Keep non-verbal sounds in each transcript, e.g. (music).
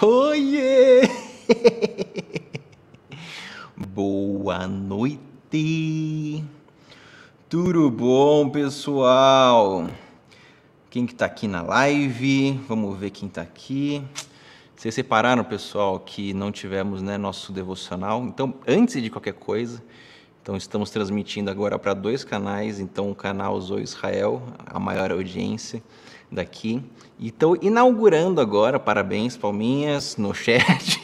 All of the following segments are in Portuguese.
Oh, (laughs) Boa noite! Tudo bom, pessoal? Quem que tá aqui na live? Vamos ver quem tá aqui. Vocês separaram, pessoal, que não tivemos né, nosso devocional. Então, antes de qualquer coisa, então estamos transmitindo agora para dois canais, então o canal Zoe Israel, a maior audiência daqui. E estou inaugurando agora, parabéns Palminhas, no chat,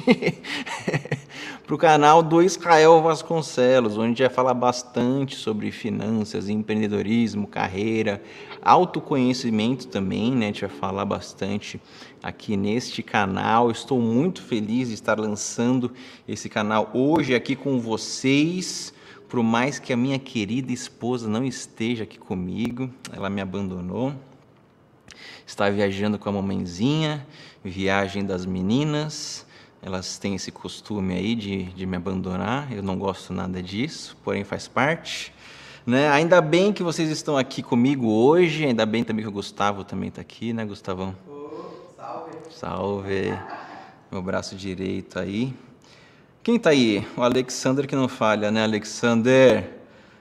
(laughs) para o canal do Israel Vasconcelos, onde vai falar bastante sobre finanças, empreendedorismo, carreira, autoconhecimento também, né? A gente vai falar bastante aqui neste canal. Estou muito feliz de estar lançando esse canal hoje aqui com vocês por mais que a minha querida esposa não esteja aqui comigo, ela me abandonou. Está viajando com a mamãezinha, viagem das meninas. Elas têm esse costume aí de, de me abandonar. Eu não gosto nada disso, porém faz parte. Né? Ainda bem que vocês estão aqui comigo hoje. Ainda bem também que o Gustavo também está aqui, né, Gustavão? Oh, salve! Salve! Meu braço direito aí. Quem tá aí? O Alexander que não falha, né, Alexander?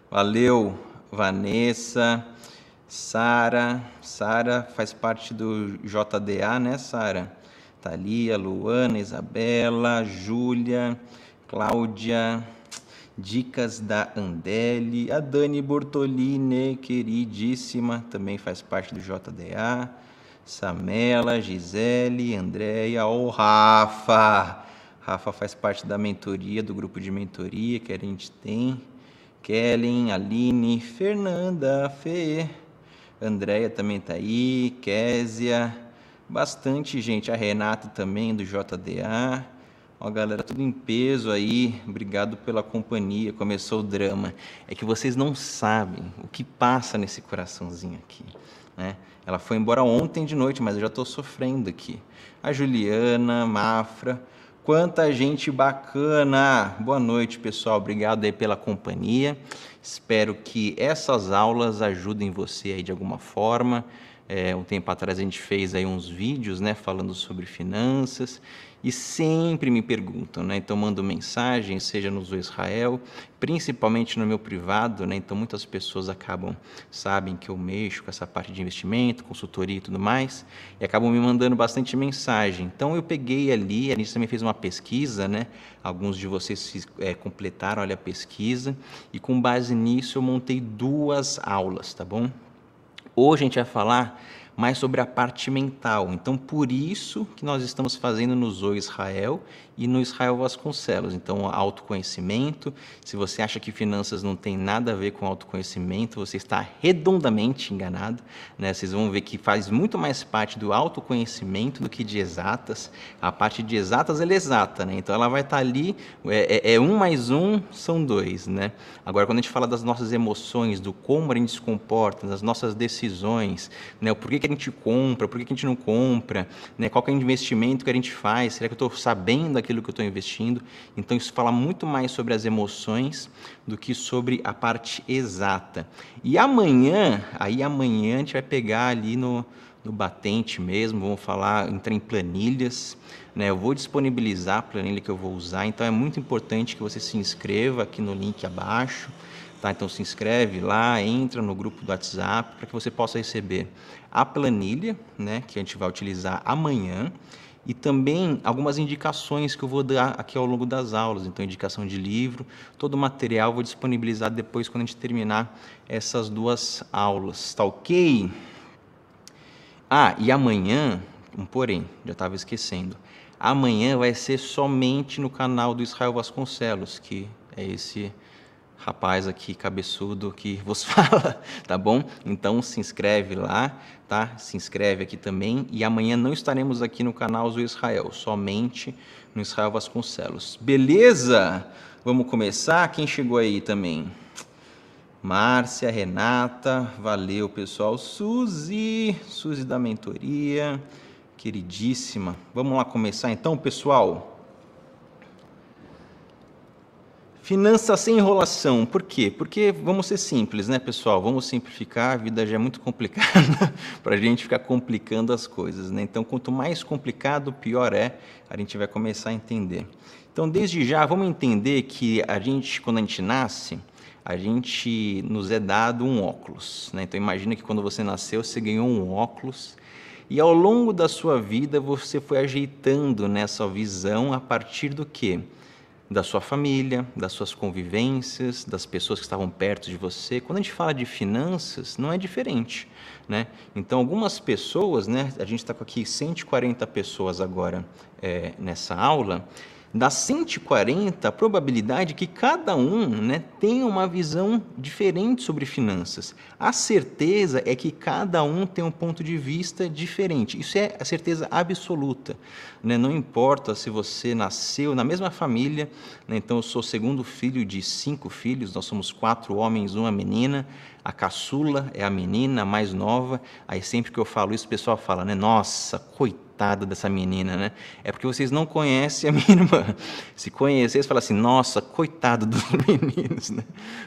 Valeu, Vanessa, Sara. Sara faz parte do JDA, né, Sara? Thalia, Luana, Isabela, Júlia, Cláudia, Dicas da Andele, a Dani Bortolini, queridíssima, também faz parte do JDA, Samela, Gisele, Andréia, o oh, Rafa, Rafa faz parte da mentoria, do grupo de mentoria que a gente tem. Kellen, Aline, Fernanda, Fê, Andréia também tá aí, Késia, bastante gente, a Renata também do JDA. Ó, galera, tudo em peso aí. Obrigado pela companhia. Começou o drama. É que vocês não sabem o que passa nesse coraçãozinho aqui, né? Ela foi embora ontem de noite, mas eu já estou sofrendo aqui. A Juliana, Mafra, Quanta gente bacana! Boa noite, pessoal. Obrigado aí pela companhia. Espero que essas aulas ajudem você aí de alguma forma. É, um tempo atrás a gente fez aí uns vídeos, né, falando sobre finanças e sempre me perguntam, né? Então mando mensagem, seja no Zoo Israel, principalmente no meu privado, né? Então muitas pessoas acabam sabem que eu mexo com essa parte de investimento, consultoria e tudo mais, e acabam me mandando bastante mensagem. Então eu peguei ali, a gente também fez uma pesquisa, né? Alguns de vocês é, completaram olha a pesquisa e com base nisso eu montei duas aulas, tá bom? Hoje a gente vai falar mais sobre a parte mental. Então, por isso que nós estamos fazendo no Zoe Israel e no Israel Vasconcelos. Então, autoconhecimento. Se você acha que finanças não tem nada a ver com autoconhecimento, você está redondamente enganado. Né? Vocês vão ver que faz muito mais parte do autoconhecimento do que de exatas. A parte de exatas ela é exata, né? Então, ela vai estar tá ali. É, é, é, um mais um são dois, né? Agora, quando a gente fala das nossas emoções, do como a gente se comporta, das nossas decisões, né? O porquê que a gente compra, por que, que a gente não compra, né? qual é o investimento que a gente faz, será que eu estou sabendo aquilo que eu estou investindo? Então, isso fala muito mais sobre as emoções do que sobre a parte exata. E amanhã, aí amanhã a gente vai pegar ali no, no batente mesmo, vamos falar, entrar em planilhas, né? Eu vou disponibilizar a planilha que eu vou usar, então é muito importante que você se inscreva aqui no link abaixo, tá? Então se inscreve lá, entra no grupo do WhatsApp para que você possa receber a planilha, né, que a gente vai utilizar amanhã, e também algumas indicações que eu vou dar aqui ao longo das aulas, então indicação de livro, todo o material vou disponibilizar depois quando a gente terminar essas duas aulas, tá ok? Ah, e amanhã, um porém, já estava esquecendo, amanhã vai ser somente no canal do Israel Vasconcelos, que é esse rapaz aqui cabeçudo que vos (laughs) fala, tá bom? Então se inscreve lá, tá? Se inscreve aqui também e amanhã não estaremos aqui no canal do Israel, somente no Israel Vasconcelos. Beleza? Vamos começar? Quem chegou aí também? Márcia, Renata, valeu pessoal. Suzy, Suzy da mentoria, queridíssima. Vamos lá começar então, pessoal? Finanças sem enrolação. Por quê? Porque vamos ser simples, né, pessoal? Vamos simplificar, a vida já é muito (laughs) complicada para a gente ficar complicando as coisas, né? Então, quanto mais complicado, pior é. A gente vai começar a entender. Então, desde já, vamos entender que a gente, quando a gente nasce, a gente nos é dado um óculos, né? Então, imagina que quando você nasceu, você ganhou um óculos e ao longo da sua vida você foi ajeitando nessa visão a partir do quê? da sua família, das suas convivências, das pessoas que estavam perto de você. Quando a gente fala de finanças, não é diferente, né? Então, algumas pessoas, né? A gente está com aqui 140 pessoas agora é, nessa aula da 140 a probabilidade que cada um né, tenha uma visão diferente sobre finanças. A certeza é que cada um tem um ponto de vista diferente. Isso é a certeza absoluta. Né? Não importa se você nasceu na mesma família, né? então eu sou segundo filho de cinco filhos, nós somos quatro homens, uma menina. A caçula é a menina mais nova. Aí sempre que eu falo isso, o pessoal fala, né? Nossa, coitado! coitada dessa menina, né? É porque vocês não conhecem a (laughs) minha irmã. Se conhecessem, falam assim, nossa, coitado dos (laughs) meninos, né?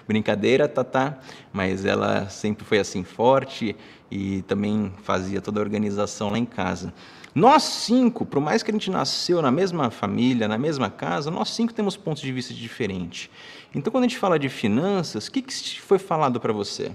Brincadeira, tá, tá. mas ela sempre foi assim forte e também fazia toda a organização lá em casa. Nós cinco, por mais que a gente nasceu na mesma família, na mesma casa, nós cinco temos pontos de vista diferentes. Então, quando a gente fala de finanças, o que, que foi falado para você?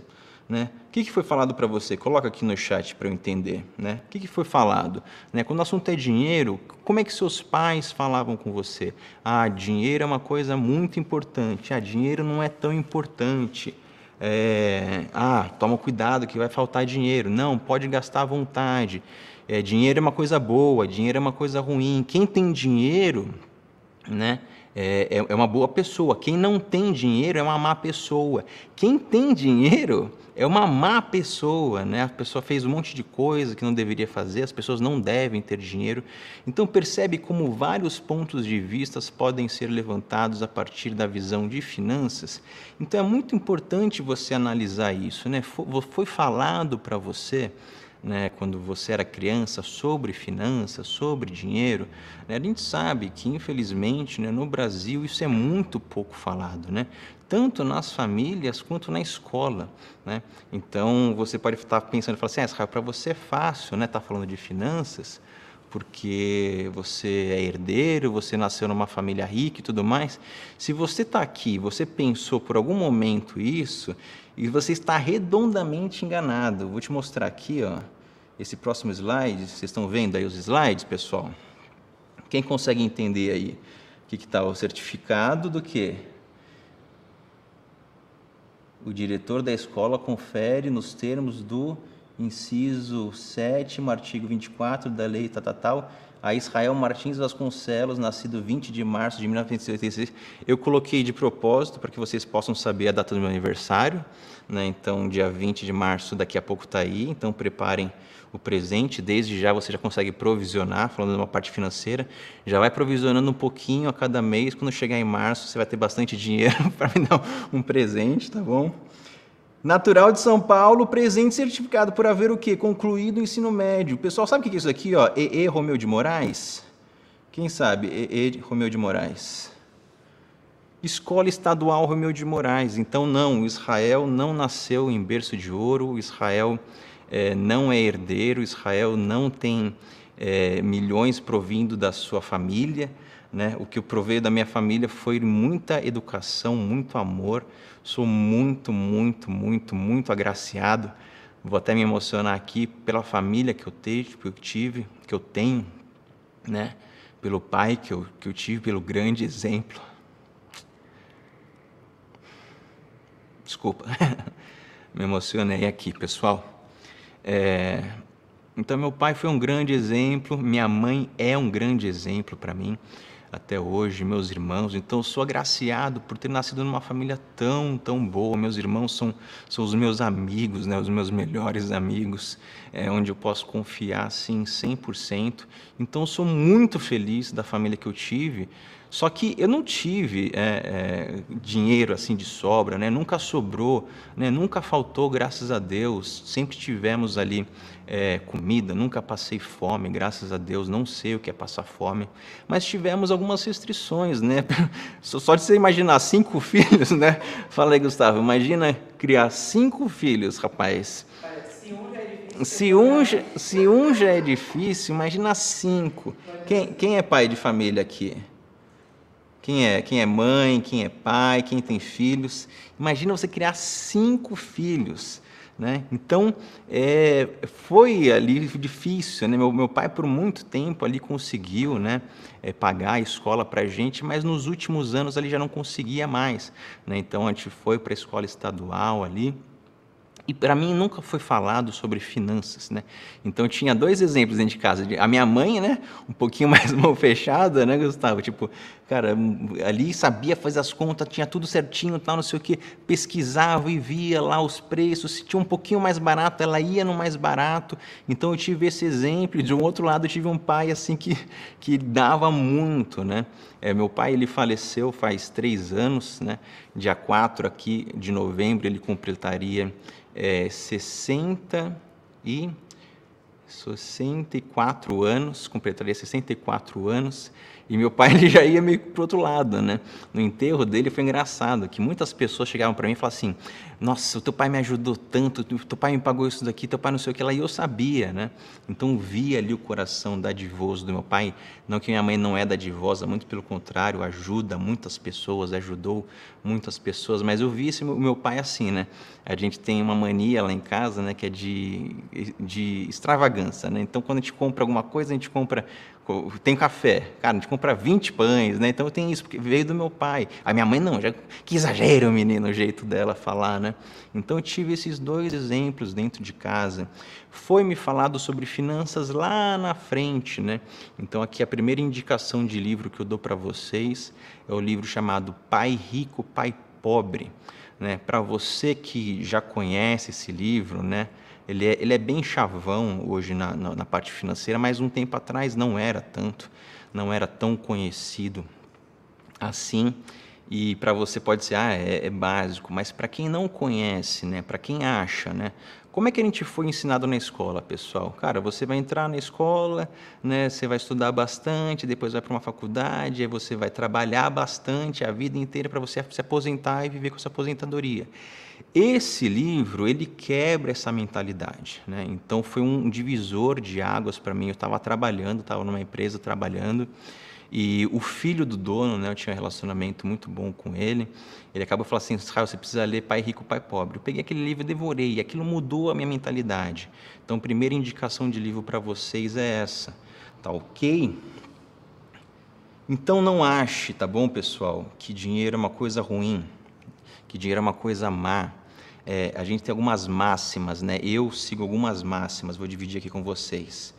Né? O que, que foi falado para você? Coloca aqui no chat para eu entender. Né? O que, que foi falado? Né? Quando o assunto é dinheiro, como é que seus pais falavam com você? Ah, dinheiro é uma coisa muito importante. Ah, dinheiro não é tão importante. É... ah, toma cuidado que vai faltar dinheiro. Não, pode gastar à vontade. É, dinheiro é uma coisa boa, dinheiro é uma coisa ruim. Quem tem dinheiro, né? É, é, é, uma boa pessoa. Quem não tem dinheiro é uma má pessoa. Quem tem dinheiro é uma má pessoa, né? A pessoa fez um monte de coisa que não deveria fazer, as pessoas não devem ter dinheiro. Então percebe como vários pontos de vistas podem ser levantados a partir da visão de finanças. Então é muito importante você analisar isso, né? Foi falado para você né, quando você era criança sobre finanças, sobre dinheiro, né, a gente sabe que infelizmente né, no Brasil isso é muito pouco falado, né? tanto nas famílias quanto na escola. Né? Então você pode estar pensando e falar assim, ah, para você é fácil estar né, tá falando de finanças, porque você é herdeiro, você nasceu numa família rica e tudo mais. Se você está aqui, você pensou por algum momento isso, e você está redondamente enganado. Vou te mostrar aqui, ó, esse próximo slide. Vocês estão vendo aí os slides, pessoal? Quem consegue entender aí o que está o certificado do que? O diretor da escola confere nos termos do inciso 7, artigo 24 da lei tal, a Israel Martins Vasconcelos, nascido 20 de março de 1986. Eu coloquei de propósito para que vocês possam saber a data do meu aniversário, né? Então, dia 20 de março daqui a pouco está aí, então preparem o presente, desde já você já consegue provisionar, falando de uma parte financeira, já vai provisionando um pouquinho a cada mês, quando chegar em março você vai ter bastante dinheiro (laughs) para me dar um presente, tá bom? Natural de São Paulo, presente certificado por haver o quê? Concluído o ensino médio. Pessoal, sabe o que é isso aqui, ó? EE Romeu de Moraes? Quem sabe? EE Romeu de Moraes. Escola Estadual Romeu de Moraes. Então, não, Israel não nasceu em berço de ouro, Israel é, não é herdeiro, Israel não tem é, milhões provindo da sua família. Né? O que eu provei da minha família foi muita educação, muito amor, Sou muito, muito, muito, muito agraciado. Vou até me emocionar aqui pela família que eu tive, que eu tenho, né? Pelo pai que eu, que eu tive, pelo grande exemplo. Desculpa, (laughs) me emocionei aqui, pessoal. É... Então, meu pai foi um grande exemplo, minha mãe é um grande exemplo para mim até hoje, meus irmãos. Então, sou agraciado por ter nascido numa família tão, tão boa. Meus irmãos são, são os meus amigos, né? os meus melhores amigos, é, onde eu posso confiar assim 100%. Então, sou muito feliz da família que eu tive, só que eu não tive é, é, dinheiro assim de sobra, né? nunca sobrou, né? nunca faltou, graças a Deus. Sempre tivemos ali é, comida, nunca passei fome, graças a Deus. Não sei o que é passar fome, mas tivemos algumas restrições. Né? (laughs) Só de você imaginar cinco (laughs) filhos, né? Fala aí, Gustavo, imagina criar cinco filhos, rapaz. Se um já é difícil, se um já é difícil imagina cinco. Quem, quem é pai de família aqui? Quem é, quem é mãe, quem é pai, quem tem filhos. Imagina você criar cinco filhos. Né? Então, é, foi ali difícil. Né? Meu, meu, pai, por muito tempo, ali conseguiu né, é, pagar a escola para a gente, mas nos últimos anos ali já não conseguia mais. Né? Então, a gente foi para a escola estadual ali e para mim nunca foi falado sobre finanças, né? Então tinha dois exemplos dentro de casa. A minha mãe, né, um pouquinho (laughs) mais mão fechada, né, Gustavo? Tipo, cara, ali sabia fazer as contas, tinha tudo certinho, tal, não sei o que, pesquisava e via lá os preços, se tinha um pouquinho mais barato, ela ia no mais barato. Então eu tive esse exemplo. De um outro lado, eu tive um pai assim que que dava muito, né? É, meu pai ele faleceu faz três anos, né? Dia 4 aqui de novembro ele completaria é, 60 e 64 anos, completaria 64 anos e meu pai (laughs) ele já ia meio pro outro lado, né? No enterro dele foi engraçado que muitas pessoas chegavam para mim e falavam assim: "Nossa, o teu pai me ajudou tanto, teu pai me pagou isso daqui, teu pai não sei o que lá". E eu sabia, né? Então via ali o coração dadivoso do meu pai. Não que minha mãe não é dadivosa, muito pelo contrário, ajuda muitas pessoas, ajudou muitas pessoas. Mas eu vi esse meu pai assim, né? A gente tem uma mania lá em casa, né? Que é de, de extravagância, né? Então quando a gente compra alguma coisa, a gente compra tem café. Cara, a gente compra 20 pães, né? Então eu tenho isso, porque veio do meu pai. A minha mãe não, já que exagero, menino, o jeito dela falar, né? Então eu tive esses dois exemplos dentro de casa. Foi me falado sobre finanças lá na frente, né? Então aqui a primeira indicação de livro que eu dou para vocês é o livro chamado Pai Rico, Pai Pobre, né? Para você que já conhece esse livro, né? Ele é, ele é bem chavão hoje na, na, na parte financeira, mas um tempo atrás não era tanto, não era tão conhecido assim. E para você pode ser, ah, é, é básico, mas para quem não conhece, né, para quem acha, né, como é que a gente foi ensinado na escola, pessoal? Cara, você vai entrar na escola, né, você vai estudar bastante, depois vai para uma faculdade, aí você vai trabalhar bastante a vida inteira para você se aposentar e viver com essa aposentadoria. Esse livro ele quebra essa mentalidade, né? Então foi um divisor de águas para mim. Eu estava trabalhando, estava numa empresa trabalhando e o filho do dono, né? Eu tinha um relacionamento muito bom com ele. Ele acaba falando assim, Israel, você precisa ler Pai Rico, Pai Pobre. Eu peguei aquele livro e devorei. E aquilo mudou a minha mentalidade. Então, primeira indicação de livro para vocês é essa. Tá ok? Então não ache, tá bom, pessoal, que dinheiro é uma coisa ruim, que dinheiro é uma coisa má é, a gente tem algumas máximas, né? Eu sigo algumas máximas, vou dividir aqui com vocês.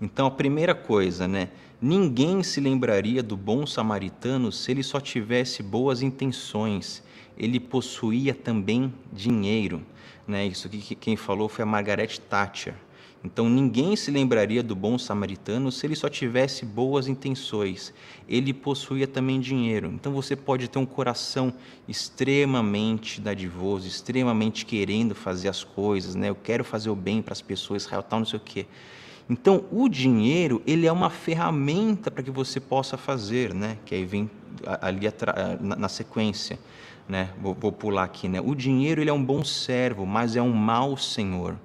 Então, a primeira coisa, né? Ninguém se lembraria do bom samaritano se ele só tivesse boas intenções. Ele possuía também dinheiro, né? Isso que quem falou foi a Margaret Thatcher. Então ninguém se lembraria do bom samaritano se ele só tivesse boas intenções. Ele possuía também dinheiro. Então você pode ter um coração extremamente dadivoso, extremamente querendo fazer as coisas, né? Eu quero fazer o bem para as pessoas, Israel tal, não sei o quê. Então o dinheiro ele é uma ferramenta para que você possa fazer, né? Que aí vem ali na sequência, né? Vou, vou pular aqui, né? O dinheiro ele é um bom servo, mas é um mau senhor.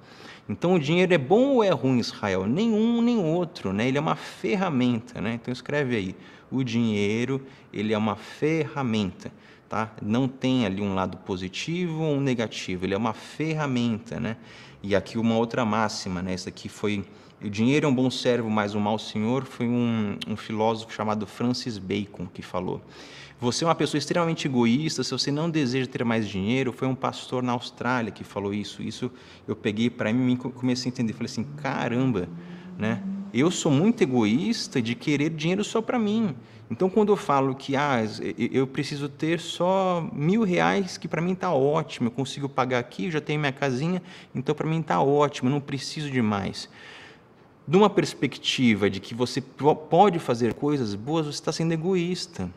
Então o dinheiro é bom ou é ruim, Israel? Nenhum nem outro, né? Ele é uma ferramenta, né? Então escreve aí, o dinheiro ele é uma ferramenta, tá? Não tem ali um lado positivo ou um negativo, ele é uma ferramenta, né? E aqui uma outra máxima, né? Isso aqui foi o dinheiro é um bom servo, mas um mau senhor foi um, um filósofo chamado Francis Bacon que falou. Você é uma pessoa extremamente egoísta, se você não deseja ter mais dinheiro, foi um pastor na Austrália que falou isso. Isso eu peguei para mim e comecei a entender. Falei assim: caramba, né? Eu sou muito egoísta de querer dinheiro só para mim. Então, quando eu falo que ah, eu preciso ter só mil reais, que para mim está ótimo, eu consigo pagar aqui, já tenho minha casinha, então para mim está ótimo, eu não preciso de mais. De uma perspectiva de que você pode fazer coisas boas, você está sendo egoísta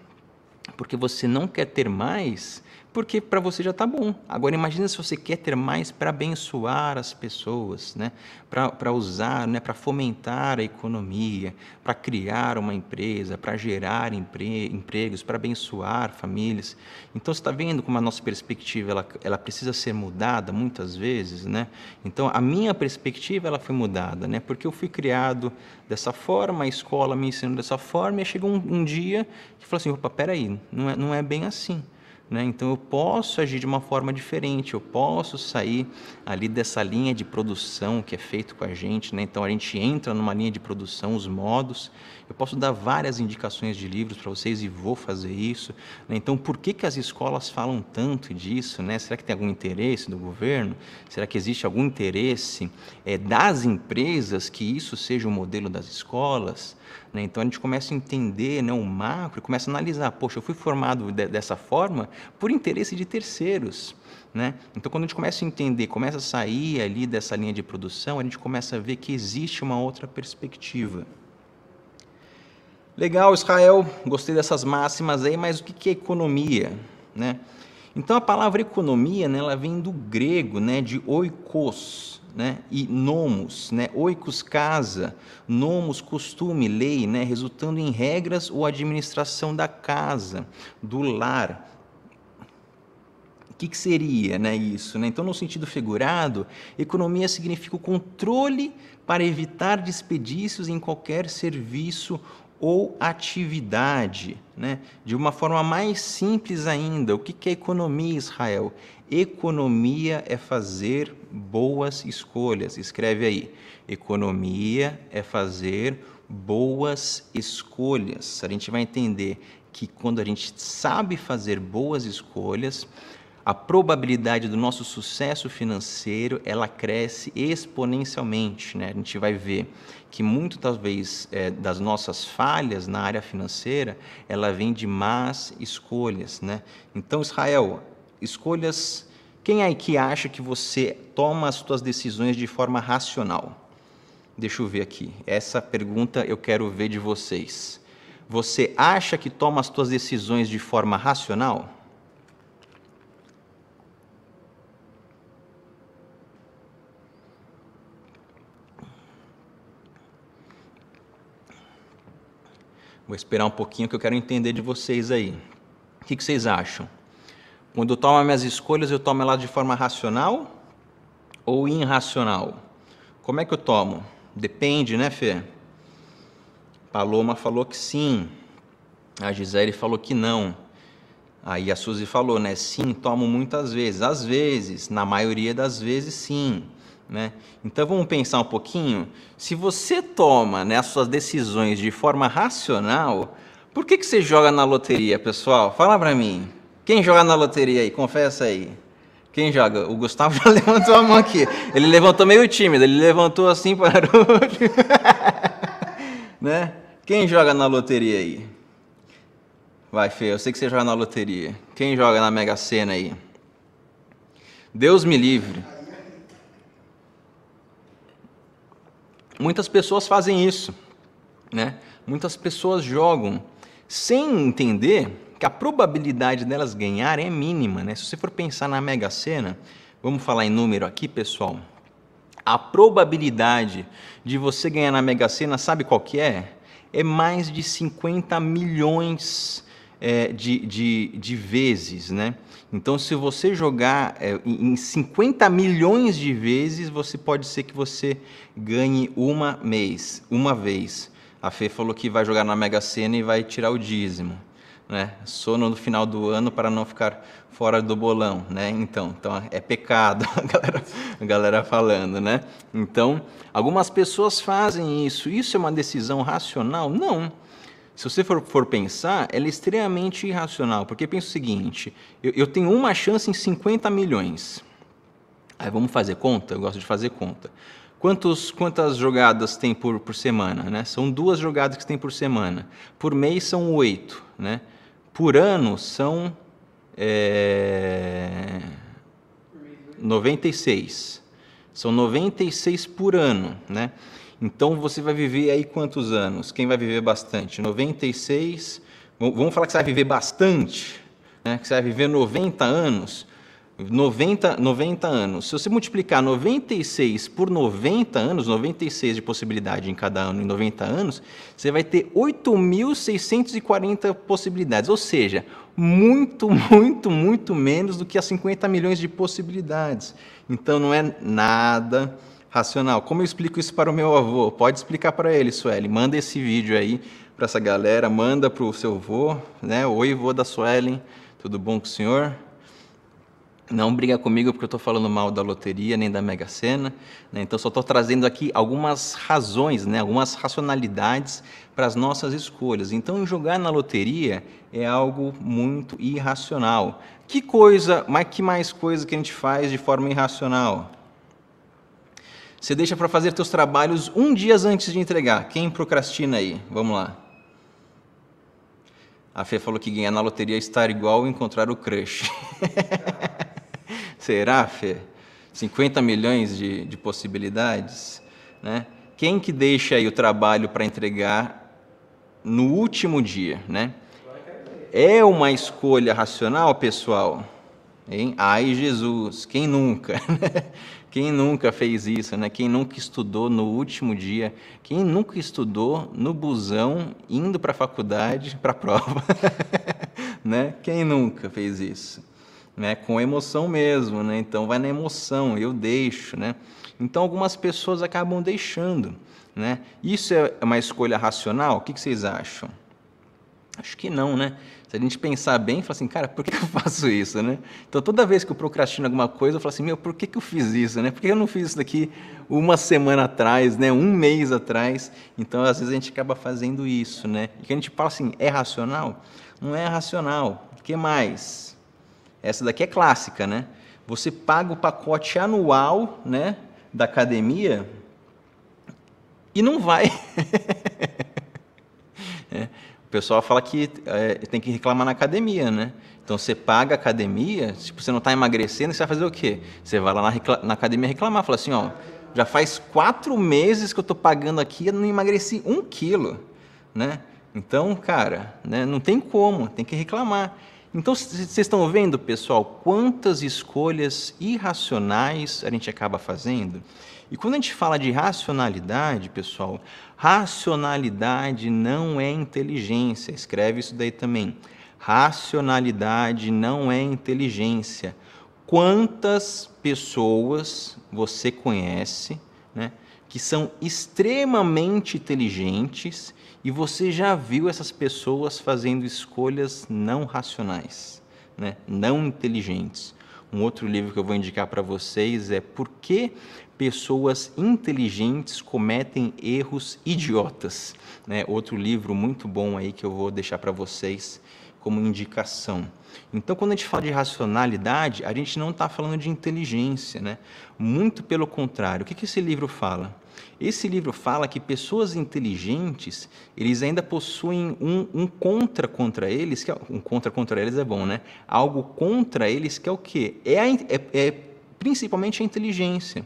porque você não quer ter mais porque para você já está bom. Agora imagina se você quer ter mais para abençoar as pessoas, né? para usar, né? para fomentar a economia, para criar uma empresa, para gerar empre empregos, para abençoar famílias. Então você está vendo como a nossa perspectiva ela, ela precisa ser mudada muitas vezes. Né? Então a minha perspectiva ela foi mudada, né? porque eu fui criado dessa forma, a escola me ensinou dessa forma, e chegou um, um dia que falou assim, opa, peraí, não é, não é bem assim. Né? Então eu posso agir de uma forma diferente, eu posso sair ali dessa linha de produção que é feito com a gente. Né? Então a gente entra numa linha de produção, os modos. Eu posso dar várias indicações de livros para vocês e vou fazer isso. Né? Então por que, que as escolas falam tanto disso? Né? Será que tem algum interesse do governo? Será que existe algum interesse é, das empresas que isso seja o modelo das escolas? Né? Então a gente começa a entender né, o macro, começa a analisar, poxa, eu fui formado de, dessa forma por interesse de terceiros. Né? Então, quando a gente começa a entender, começa a sair ali dessa linha de produção, a gente começa a ver que existe uma outra perspectiva. Legal, Israel, gostei dessas máximas aí, mas o que é economia? Né? Então, a palavra economia né, ela vem do grego né, de oikos, né? e nomos, né? oikos casa, nomos costume, lei, né? resultando em regras ou administração da casa, do lar. O que, que seria né, isso? Né? Então, no sentido figurado, economia significa o controle para evitar desperdícios em qualquer serviço ou atividade. Né? De uma forma mais simples ainda, o que é economia, Israel? Economia é fazer boas escolhas. Escreve aí. Economia é fazer boas escolhas. A gente vai entender que quando a gente sabe fazer boas escolhas, a probabilidade do nosso sucesso financeiro ela cresce exponencialmente. Né? A gente vai ver que muito talvez é, das nossas falhas na área financeira ela vem de más escolhas. Né? Então, Israel, escolhas. Quem é que acha que você toma as suas decisões de forma racional? Deixa eu ver aqui. Essa pergunta eu quero ver de vocês. Você acha que toma as suas decisões de forma racional? Vou esperar um pouquinho que eu quero entender de vocês aí. O que, vocês acham? Quando eu tomo minhas escolhas, eu tomo elas de forma racional ou irracional? Como é que eu tomo? Depende, né, Fê? Paloma falou que sim. A Gisele falou que não. Aí a Suzy falou, né? Sim, tomo muitas vezes. Às vezes, na maioria das vezes, sim. Né? Então vamos pensar um pouquinho. Se você toma né, as suas decisões de forma racional, por que, que você joga na loteria, pessoal? Fala para mim. Quem joga na loteria aí? Confessa aí. Quem joga? O Gustavo (laughs) já levantou a mão aqui. Ele levantou meio tímido, ele levantou assim para (laughs) né? Quem joga na loteria aí? Vai, Fê, eu sei que você joga na loteria. Quem joga na Mega Sena aí? Deus me livre. Muitas pessoas fazem isso, né? Muitas pessoas jogam sem entender que a probabilidade delas ganharem é mínima, né? Se você for pensar na Mega Sena, vamos falar em número aqui, pessoal. A probabilidade de você ganhar na Mega Sena, sabe qual que é? É mais de 50 milhões é, de, de, de vezes, né? Então, se você jogar é, em 50 milhões de vezes, você pode ser que você ganhe uma mês, uma vez. A Fê falou que vai jogar na Mega Sena e vai tirar o dízimo, né? Sono no final do ano para não ficar fora do bolão, né? Então, então é pecado, (laughs) a galera, a galera falando, né? Então, algumas pessoas fazem isso. Isso é uma decisão racional? Não se você for, for, pensar, ela é extremamente irracional, porque pensa o seguinte, eu, eu, tenho uma chance em 50 milhões. Aí vamos fazer conta? Eu gosto de fazer conta. Quantos, quantas jogadas tem por, por semana? Né? São duas jogadas que tem por semana. Por mês são oito. Né? Por ano são é, eh, 96. São 96 por ano. Né? Então você vai viver aí quantos anos? Quem vai viver bastante? 96. Vamos falar que você vai viver bastante, né? que você vai viver 90 anos. 90, 90 anos. Se você multiplicar 96 por 90 anos, 96 de possibilidade em cada ano em 90 anos, você vai ter 8.640 possibilidades. Ou seja, muito, (laughs) muito, muito menos do que as 50 milhões de possibilidades. Então não é nada racional. Como eu explico isso para o meu avô? Pode explicar para ele, Sueli. Manda esse vídeo aí para essa galera, manda para o seu avô, né? Oi, avô da Sueli, tudo bom com o senhor? Não briga comigo porque eu estou falando mal da loteria nem da Mega Sena, né? então só estou trazendo aqui algumas razões, né? algumas racionalidades para as nossas escolhas. Então jogar na loteria é algo muito irracional. Que coisa, mas que mais coisa que a gente faz de forma irracional? Você deixa para fazer teus trabalhos um dia antes de entregar. Quem procrastina aí? Vamos lá. A Fê falou que ganhar na loteria é estar igual encontrar o crush. (laughs) Será, Fê? 50 milhões de, de possibilidades? Né? Quem que deixa aí o trabalho para entregar no último dia? Né? É uma escolha racional, pessoal? Hein? Ai, Jesus, quem nunca? (laughs) Quem nunca fez isso, né? Quem nunca estudou no último dia? Quem nunca estudou no busão indo para a faculdade, para a prova? (laughs) né? Quem nunca fez isso? Né? Com emoção mesmo, né? Então vai na emoção, eu deixo, né? Então algumas pessoas acabam deixando, né? Isso é uma escolha racional? O que vocês acham? Acho que não, né? Se a gente pensar bem, fala assim, cara, por que eu (laughs) faço isso, né? Então, toda vez que eu procrastino alguma coisa, eu falo assim, meu, por que, que eu fiz isso, né? Por que eu não fiz isso daqui uma semana atrás, né? Um mês atrás? Então, às vezes, a gente acaba fazendo isso, né? E que a gente fala assim, é racional? Não é racional. O que mais? Essa daqui é clássica, né? Você paga o pacote anual, né? Da academia e não vai. (laughs) O pessoal fala que é, tem que reclamar na academia, né? Então você paga a academia, se tipo, você não está emagrecendo, você vai fazer o quê? Você vai lá na, na academia reclamar, fala assim, ó, já faz quatro meses que eu estou pagando aqui e não emagreci um quilo, né? Então, cara, né, não tem como, tem que reclamar. Então, vocês estão vendo, pessoal, quantas escolhas irracionais a gente acaba fazendo? E quando a gente fala de racionalidade, pessoal, racionalidade não é inteligência. Escreve isso daí também. Racionalidade não é inteligência. Quantas pessoas você conhece, né, que são extremamente inteligentes e você já viu essas pessoas fazendo escolhas não racionais, né, não inteligentes? Um outro livro que eu vou indicar para vocês é Por que pessoas inteligentes cometem erros idiotas. Né? Outro livro muito bom aí que eu vou deixar para vocês como indicação. Então, quando a gente fala de racionalidade, a gente não está falando de inteligência, né? Muito pelo contrário. O que, que esse livro fala? Esse livro fala que pessoas inteligentes, eles ainda possuem um, um contra contra eles, que é, um contra contra eles é bom, né? Algo contra eles que é o quê? É, a, é, é principalmente a inteligência.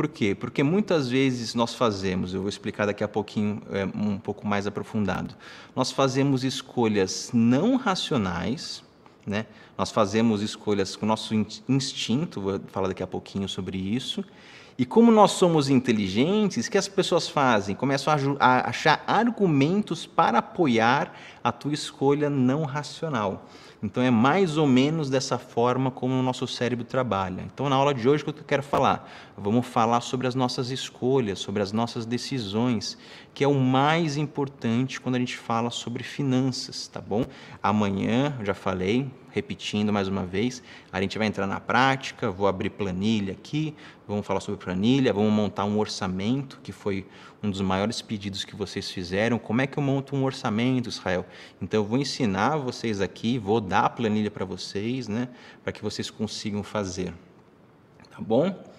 Por quê? Porque muitas vezes nós fazemos, eu vou explicar daqui a pouquinho é, um pouco mais aprofundado, nós fazemos escolhas não racionais, né? nós fazemos escolhas com o nosso instinto, vou falar daqui a pouquinho sobre isso, e como nós somos inteligentes, o que as pessoas fazem? Começam a achar argumentos para apoiar a tua escolha não racional. Então é mais ou menos dessa forma como o nosso cérebro trabalha. Então na aula de hoje o que eu quero falar? vamos falar sobre as nossas escolhas, sobre as nossas decisões, que é o mais importante quando a gente fala sobre finanças, tá bom? Amanhã, eu já falei, repetindo mais uma vez, a gente vai entrar na prática, vou abrir planilha aqui, vamos falar sobre planilha, vamos montar um orçamento, que foi um dos maiores pedidos que vocês fizeram. Como é que eu monto um orçamento, Israel? Então eu vou ensinar vocês aqui, vou dar a planilha para vocês, né, para que vocês consigam fazer. Tá bom?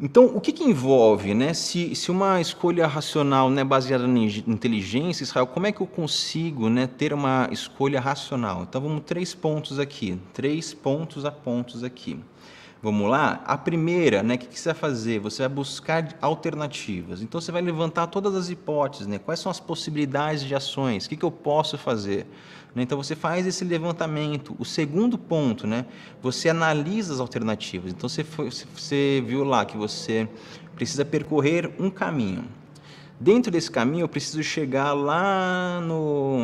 Então, o que, que envolve, né? Se, se uma escolha racional né, baseada na inteligência, Israel, como é que eu consigo né, ter uma escolha racional? Então, vamos três pontos aqui, três pontos a pontos aqui. Vamos lá? A primeira, né? O que, que, você vai fazer? Você vai buscar alternativas. Então, você vai levantar todas as hipóteses, né? Quais são as possibilidades de ações? O que, que eu posso fazer? Né? Então você faz esse levantamento. O segundo ponto, né? Você analisa as alternativas. Então você, foi, você viu lá que você precisa percorrer um caminho. Dentro desse caminho, eu preciso chegar lá no,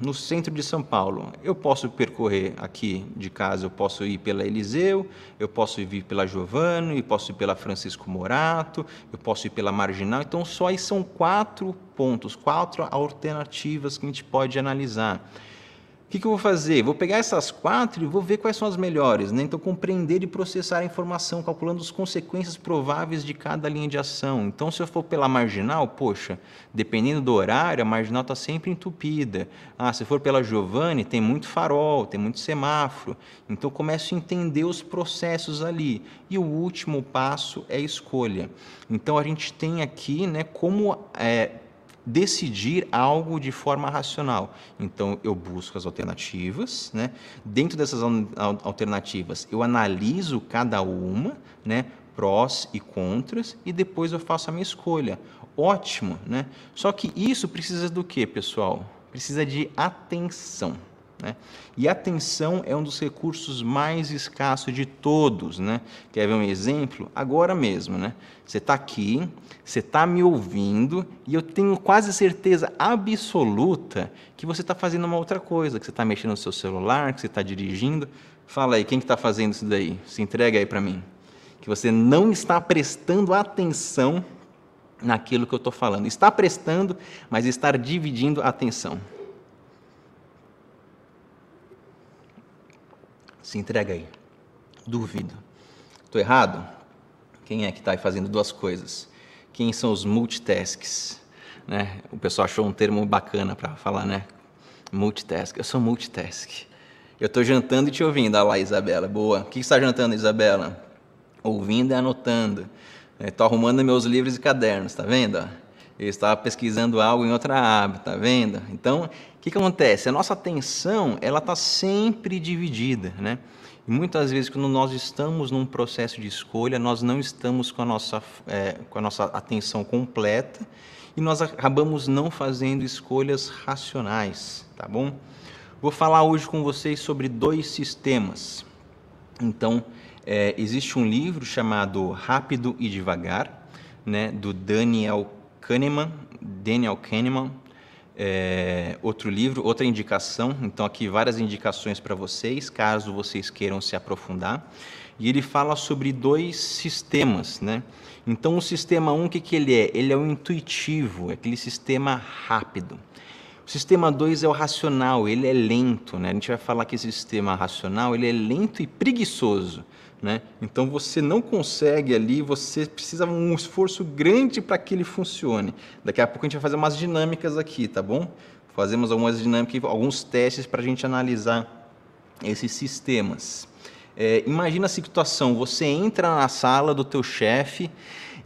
no centro de São Paulo. Eu posso percorrer aqui de casa, eu posso ir pela Eliseu, eu posso ir pela Giovanni, eu posso ir pela Francisco Morato, eu posso ir pela Marginal. Então, só aí são quatro pontos, quatro alternativas que a gente pode analisar que, que eu vou fazer? Vou pegar essas quatro e vou ver quais são as melhores. Né? Então, compreender e processar a informação, calculando as consequências prováveis de cada linha de ação. Então, se eu for pela marginal, poxa, dependendo do horário, a marginal está sempre entupida. Ah, se for pela Giovanni, tem muito farol, tem muito semáforo. Então, começo a entender os processos ali. E o último passo é a escolha. Então, a gente tem aqui né, como é, decidir algo de forma racional. Então eu busco as alternativas, né? Dentro dessas alternativas eu analiso cada uma, né? Prós e contras e depois eu faço a minha escolha. Ótimo, né? Só que isso precisa do quê, pessoal? Precisa de atenção. Né? E a é um dos recursos mais escassos de todos. Né? Quer ver um exemplo? Agora mesmo. Né? Você está aqui, você está me ouvindo, e eu tenho quase certeza absoluta que você está fazendo uma outra coisa, que você está mexendo no seu celular, que você está dirigindo. Fala aí, quem que está fazendo isso daí? Se entrega aí para mim. Que você não está prestando atenção naquilo que eu estou falando. Está prestando, mas está dividindo a atenção. Se entrega aí. Duvido. Estou errado? Quem é que está aí fazendo duas coisas? Quem são os multitasks? Né? O pessoal achou um termo bacana para falar, né? Multitask. Eu sou multitask. Eu estou jantando e te ouvindo. Ah lá, Isabela. Boa. O que está jantando, Isabela? Ouvindo e anotando. Estou é, arrumando meus livros e cadernos, tá vendo? eu estava pesquisando algo em outra área, tá vendo? Então, o que, que acontece? A nossa atenção, ela está sempre dividida, né? E muitas vezes, quando nós estamos num processo de escolha, nós não estamos com a nossa, é, com a nossa atenção completa e nós acabamos não fazendo escolhas racionais, tá bom? Vou falar hoje com vocês sobre dois sistemas. Então, é, existe um livro chamado Rápido e Devagar, né, do Daniel Kahneman, Daniel Kahneman. É, outro livro, outra indicação. Então, aqui várias indicações para vocês, caso vocês queiram se aprofundar. E ele fala sobre dois sistemas, né? Então, o sistema 1, um, o que, que ele é? Ele é o intuitivo, é aquele sistema rápido. O sistema 2 é o racional, ele é lento, né? A gente vai falar que esse sistema racional ele é lento e preguiçoso. Né? Então você não consegue ali, você precisa um esforço grande para que ele funcione. Daqui a pouco a gente vai fazer umas dinâmicas aqui, tá bom? Fazemos algumas dinâmicas, alguns testes para a gente analisar esses sistemas. É, imagina a situação, você entra na sala do teu chefe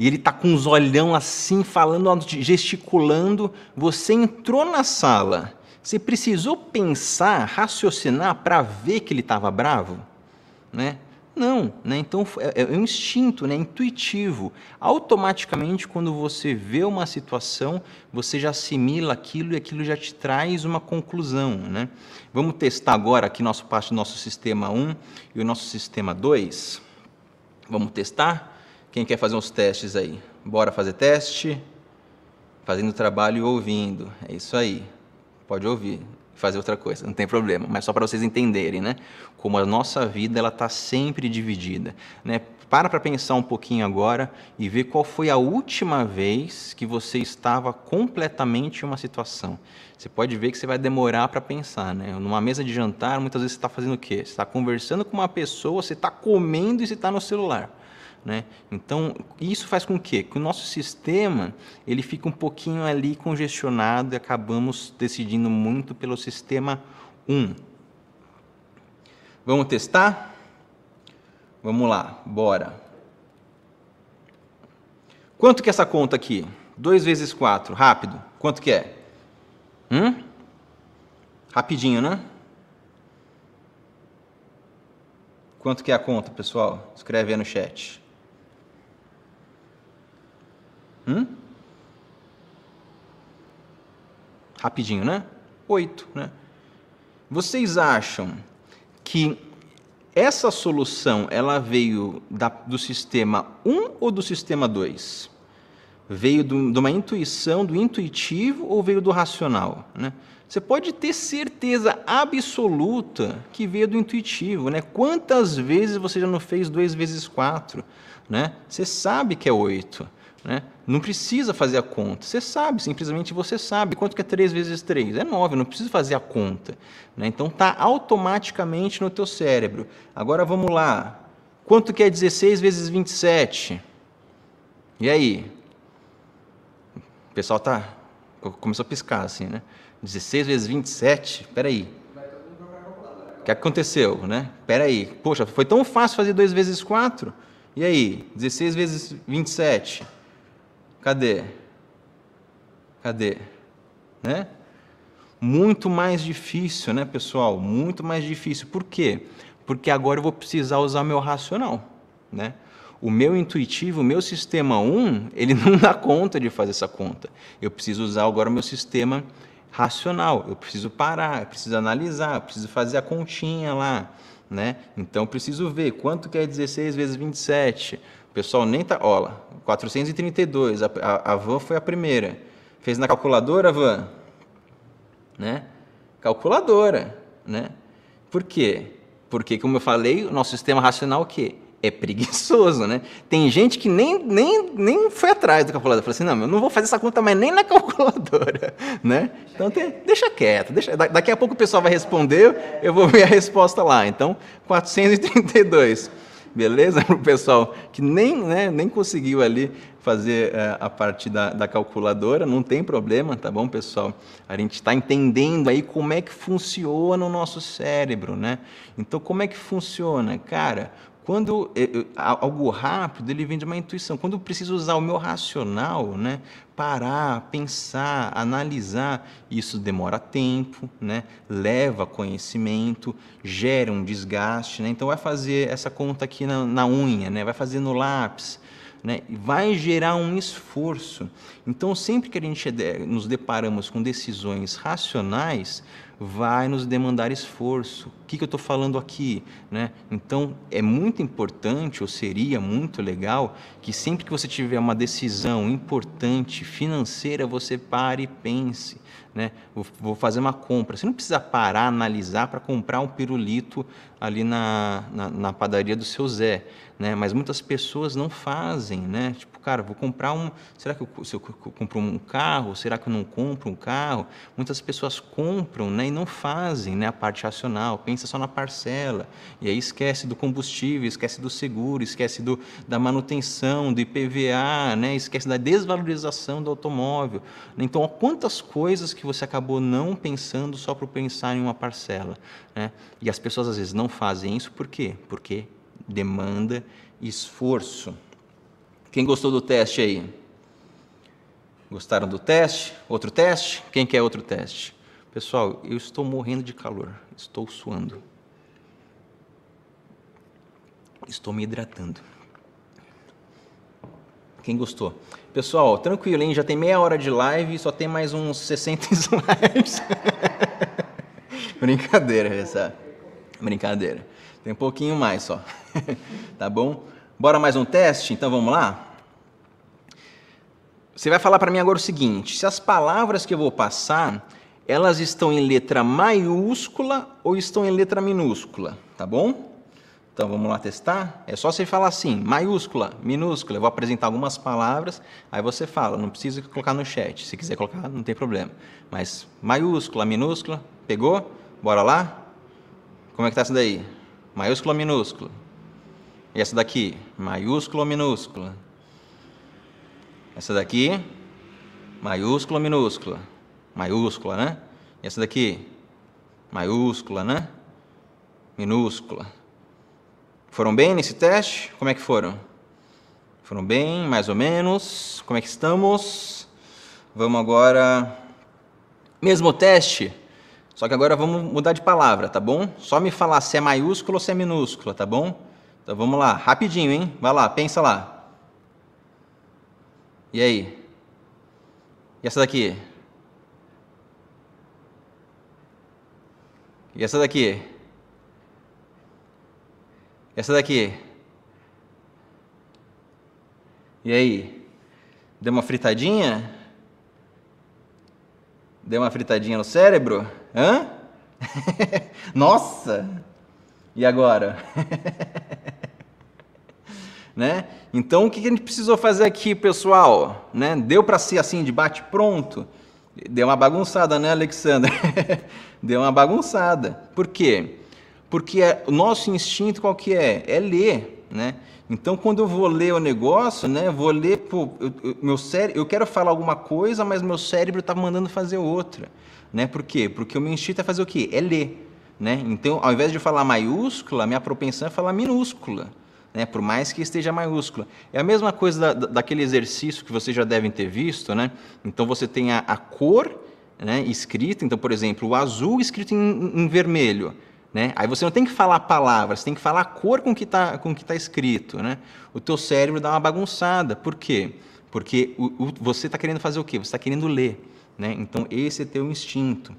e ele está com os olhão assim, falando, gesticulando. Você entrou na sala, você precisou pensar, raciocinar para ver que ele estava bravo? Né? Não, né? Então é, é um instinto, né? Intuitivo. Automaticamente, quando você vê uma situação, você já assimila aquilo e aquilo já te traz uma conclusão, né? Vamos testar agora aqui nosso parte do nosso sistema 1 e o nosso sistema 2. Vamos testar? Quem quer fazer uns testes aí? Bora fazer teste? Fazendo trabalho e ouvindo. É isso aí. Pode ouvir fazer outra coisa, não tem problema. Mas só para vocês entenderem, né? Como a nossa vida ela está sempre dividida, né? Para para pensar um pouquinho agora e ver qual foi a última vez que você estava completamente em uma situação. Você pode ver que você vai demorar para pensar, né? Numa mesa de jantar, muitas vezes você está fazendo o quê? Você está conversando com uma pessoa, você está comendo e você está no celular. Né? Então, isso faz com que, que o nosso sistema ele fica um pouquinho ali congestionado e acabamos decidindo muito pelo sistema 1. Vamos testar? Vamos lá, bora. Quanto que é essa conta aqui? 2 vezes 4, rápido. Quanto que é? Hum? Rapidinho, né? Quanto que é a conta, pessoal? Escreve aí no chat. Hum? Rapidinho, né? Oito, né? Vocês acham que essa solução ela veio da, do sistema 1 ou do sistema 2? Veio do, de uma intuição, do intuitivo ou veio do racional? Né? Você pode ter certeza absoluta que veio do intuitivo. Né? Quantas vezes você já não fez 2 vezes 4? Né? Você sabe que é 8. Né? Não precisa fazer a conta. Você sabe, simplesmente você sabe. Quanto que é 3 vezes 3? É 9, não precisa fazer a conta. Né? Então está automaticamente no teu cérebro. Agora vamos lá. Quanto que é 16 vezes 27? E aí? O pessoal tá começou a piscar assim, né? 16 vezes 27? Espera aí. O que aconteceu, né? aí. Poxa, foi tão fácil fazer 2 vezes 4? E aí? 16 vezes 27? Cadê? Cadê? Né? Muito mais difícil, né, pessoal? Muito mais difícil. Por quê? Porque agora eu vou precisar usar meu racional, né? O meu intuitivo, o meu sistema 1, ele (laughs) não dá conta de fazer essa conta. Eu preciso usar agora o meu sistema racional. Eu preciso parar, eu preciso analisar, eu preciso fazer a continha lá, né? Então eu preciso ver quanto que é 16 vezes 27, pessoal nem tá. Olha, 432, a, a, a van foi a primeira. Fez na calculadora, van? Né? Calculadora, né? Por quê? Porque, como eu falei, o nosso sistema racional o quê? É preguiçoso, né? Tem gente que nem, nem, nem foi atrás do calculador. Falou assim, não, eu não vou fazer essa conta mais nem na (laughs) calculadora, né? então, tem, deixa quieto. Deixa, daqui a pouco o pessoal vai responder, eu vou ver a resposta lá. Então, 432 beleza? (laughs) Para o pessoal que nem, né, nem conseguiu ali fazer é, a parte da, da, calculadora, não tem problema, tá bom, pessoal? A gente está entendendo aí como é que funciona o nosso cérebro, né? Então, como é que funciona? Cara, quando eh, eu, algo rápido, ele vem de uma intuição. Quando eu preciso usar o meu racional, né, parar, pensar, analisar, isso demora tempo, né, leva conhecimento, gera um desgaste. Né? Então, vai fazer essa conta aqui na, na unha, né, vai fazer no lápis né, vai gerar um esforço. Então, sempre que a gente nos deparamos com decisões racionais, vai nos demandar esforço. O que, que eu estou falando aqui? Né? Então, é muito importante, ou seria muito legal, que sempre que você tiver uma decisão importante financeira, você pare e pense né? Vou, vou fazer uma compra. Você não precisa parar, analisar para comprar um pirulito ali na, na, na, padaria do seu Zé, né? Mas muitas pessoas não fazem, né? Tipo, cara, vou comprar um. Será que eu, se eu compro um carro? Será que eu não compro um carro? Muitas pessoas compram né, e não fazem né, a parte racional, pensa só na parcela. E aí esquece do combustível, esquece do seguro, esquece do, da manutenção, do IPVA, né, esquece da desvalorização do automóvel. Então, quantas coisas que você acabou não pensando só para pensar em uma parcela. Né? E as pessoas às vezes não fazem isso por quê? Porque demanda esforço. Quem gostou do teste aí? Gostaram do teste? Outro teste? Quem quer outro teste? Pessoal, eu estou morrendo de calor, estou suando. Estou me hidratando. Quem gostou? Pessoal, tranquilo, hein? Já tem meia hora de live e só tem mais uns 60 (laughs) slides. (laughs) Brincadeira, essa. Brincadeira. Tem um pouquinho mais só. (laughs) tá bom? Bora mais um teste? Então vamos lá? Você vai falar para mim agora o seguinte: se as palavras que eu vou passar, elas estão em letra maiúscula ou estão em letra minúscula, tá bom? Então vamos lá testar? É só você falar assim, maiúscula, minúscula. Eu vou apresentar algumas palavras, aí você fala, não precisa colocar no chat. Se quiser colocar, não tem problema. Mas maiúscula, minúscula, pegou? Bora lá? Como é que tá isso daí? Maiúscula, minúscula? E essa daqui, maiúsculo ou minúsculo? Essa daqui, maiúsculo ou minúsculo? Maiúscula, né? E essa daqui, maiúscula, né? Minúscula. Foram bem nesse teste? Como é que foram? Foram bem, mais ou menos? Como é que estamos? Vamos agora. Mesmo teste, só que agora vamos mudar de palavra, tá bom? Só me falar se é maiúsculo ou se é minúscula, tá bom? Então vamos lá, rapidinho, hein? Vai lá, pensa lá. E aí? E essa daqui? E essa daqui? E essa daqui? E aí? Deu uma fritadinha? Deu uma fritadinha no cérebro? Hã? (laughs) Nossa! E agora? (laughs) né? Então, o que a gente precisou fazer aqui, pessoal? Né? Deu para ser assim de bate pronto? Deu uma bagunçada, né, Alexandre? (laughs) Deu uma bagunçada. Por quê? Porque é, o nosso instinto qual que é? É ler, né? Então, quando eu vou ler o negócio, né? Vou ler, pô, eu, eu meu cérebro, eu quero falar alguma coisa, mas meu cérebro está mandando fazer outra, né? Por quê? Porque o meu instinto é fazer o quê? É ler, né? Então, ao invés de falar maiúscula, minha propensão é falar minúscula, né? por mais que esteja maiúscula. É a mesma coisa da, daquele exercício que vocês já devem ter visto. Né? Então você tem a, a cor né, escrita, então, por exemplo, o azul escrito em, em vermelho. Né? Aí você não tem que falar palavras, tem que falar a cor com que está tá escrito. Né? O teu cérebro dá uma bagunçada. Por quê? Porque o, o, você está querendo fazer o quê? Você está querendo ler. Né? Então, esse é teu instinto.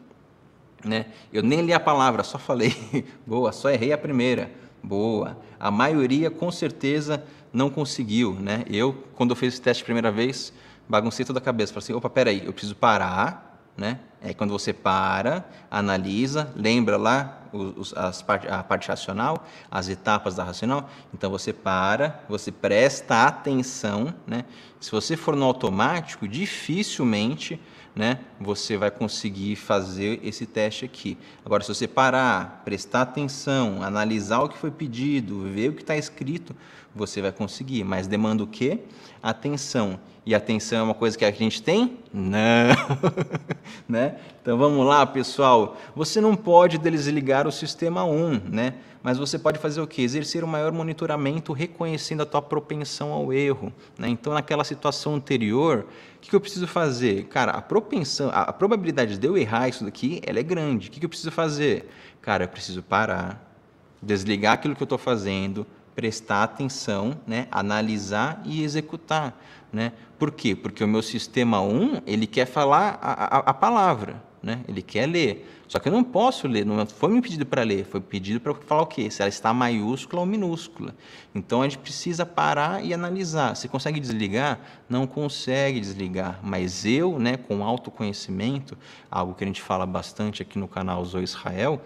Né? Eu nem li a palavra, só falei. (laughs) Boa, só errei a primeira. Boa. A maioria com certeza não conseguiu, né? Eu, quando eu fiz esse teste a primeira vez, baguncei toda a cabeça. Falei assim, opa, peraí, eu preciso parar, né? É quando você para, analisa, lembra lá os, as part, a parte racional, as etapas da racional. Então você para, você presta atenção, né? Se você for no automático, dificilmente né, você vai conseguir fazer esse teste aqui. Agora, se você parar, prestar atenção, analisar o que foi pedido, ver o que está escrito, você vai conseguir. Mas demanda o quê? Atenção. E atenção é uma coisa que a gente tem? Não! (laughs) né? Então vamos lá, pessoal. Você não pode desligar o sistema 1, né? mas você pode fazer o quê? Exercer um maior monitoramento reconhecendo a tua propensão ao erro. Né? Então, naquela situação anterior, o que, eu preciso fazer? Cara, a propensão, a, probabilidade de eu errar isso daqui, ela é grande. O que, eu preciso fazer? Cara, eu preciso parar, desligar aquilo que eu estou fazendo, prestar atenção, né? analisar e executar. Né? Por quê? Porque o meu sistema 1, ele quer falar a, a, a palavra né? Ele quer ler. Só que eu não posso ler, não foi me pedido para ler, foi pedido para falar o quê? Se ela está maiúscula ou minúscula. Então a gente precisa parar e analisar. Você consegue desligar? Não consegue desligar. Mas eu, né, com autoconhecimento, algo que a gente fala bastante aqui no canal Zoe Israel,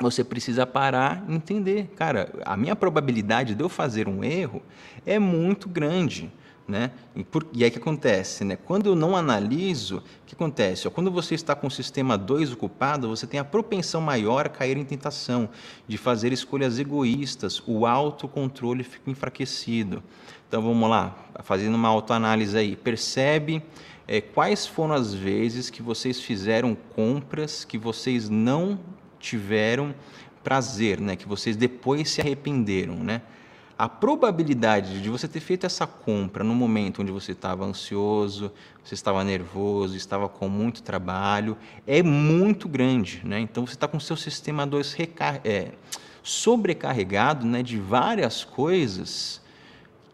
você precisa parar e entender. Cara, a minha probabilidade de eu fazer um erro é muito grande. Né? E, por, e aí que acontece? Né? Quando eu não analiso, o que acontece? quando você está com o sistema 2 ocupado, você tem a propensão maior a cair em tentação, de fazer escolhas egoístas, o autocontrole fica enfraquecido. Então vamos lá, fazendo uma autoanálise aí. Percebe é, quais foram as vezes que vocês fizeram compras que vocês não tiveram prazer, né? que vocês depois se arrependeram. Né? a probabilidade de você ter feito essa compra no momento onde você estava ansioso, você estava nervoso, estava com muito trabalho, é muito grande. Né? Então você está com o seu sistema 2 é, sobrecarregado né, de várias coisas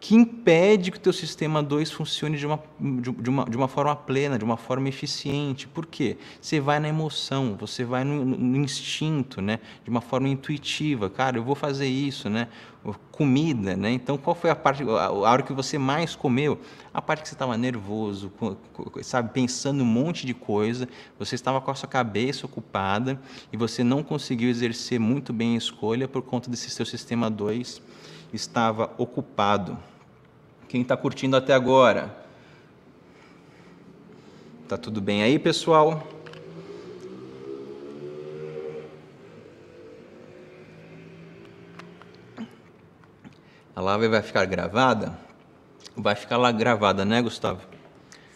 que impede que o teu sistema 2 funcione de uma, de, uma, de uma forma plena, de uma forma eficiente. Por quê? Você vai na emoção, você vai no, no instinto, né? De uma forma intuitiva. Cara, eu vou fazer isso, né? Comida, né? Então, qual foi a parte, a hora que você mais comeu? A parte que você estava nervoso, sabe, pensando um monte de coisa, você estava com a sua cabeça ocupada e você não conseguiu exercer muito bem a escolha por conta desse seu sistema 2 estava ocupado quem está curtindo até agora. Tá tudo bem aí, pessoal? A live vai ficar gravada? Vai ficar lá gravada, né, Gustavo?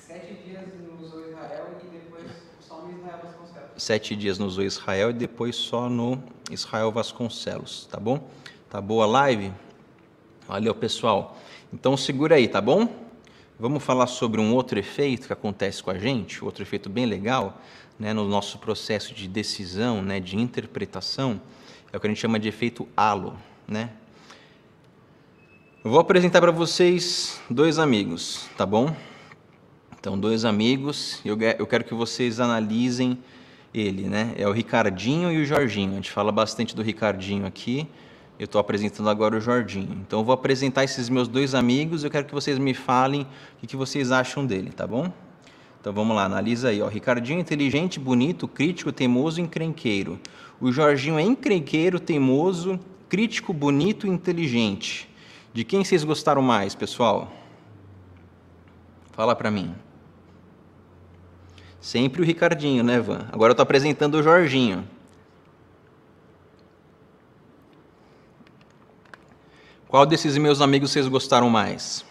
Sete dias no Israel e depois só no Israel Vasconcelos. Sete dias no Israel e depois só no Israel Vasconcelos, tá bom? Tá boa a live? Valeu, pessoal. Então segura aí, tá bom? Vamos falar sobre um outro efeito que acontece com a gente, outro efeito bem legal, né, no nosso processo de decisão, né, de interpretação, é o que a gente chama de efeito halo, né? Eu vou apresentar para vocês dois amigos, tá bom? Então, dois amigos, eu, eu quero que vocês analisem ele, né? É o Ricardinho e o Jorginho. A gente fala bastante do Ricardinho aqui, eu estou apresentando agora o Jorginho. Então eu vou apresentar esses meus dois amigos. Eu quero que vocês me falem o que vocês acham dele, tá bom? Então vamos lá, analisa aí. Ó. Ricardinho é inteligente, bonito, crítico, teimoso, encrenqueiro. O Jorginho é encrenqueiro, teimoso, crítico, bonito, inteligente. De quem vocês gostaram mais, pessoal? Fala para mim. Sempre o Ricardinho, né, Van? Agora eu tô apresentando o Jorginho. Qual desses meus amigos vocês gostaram mais?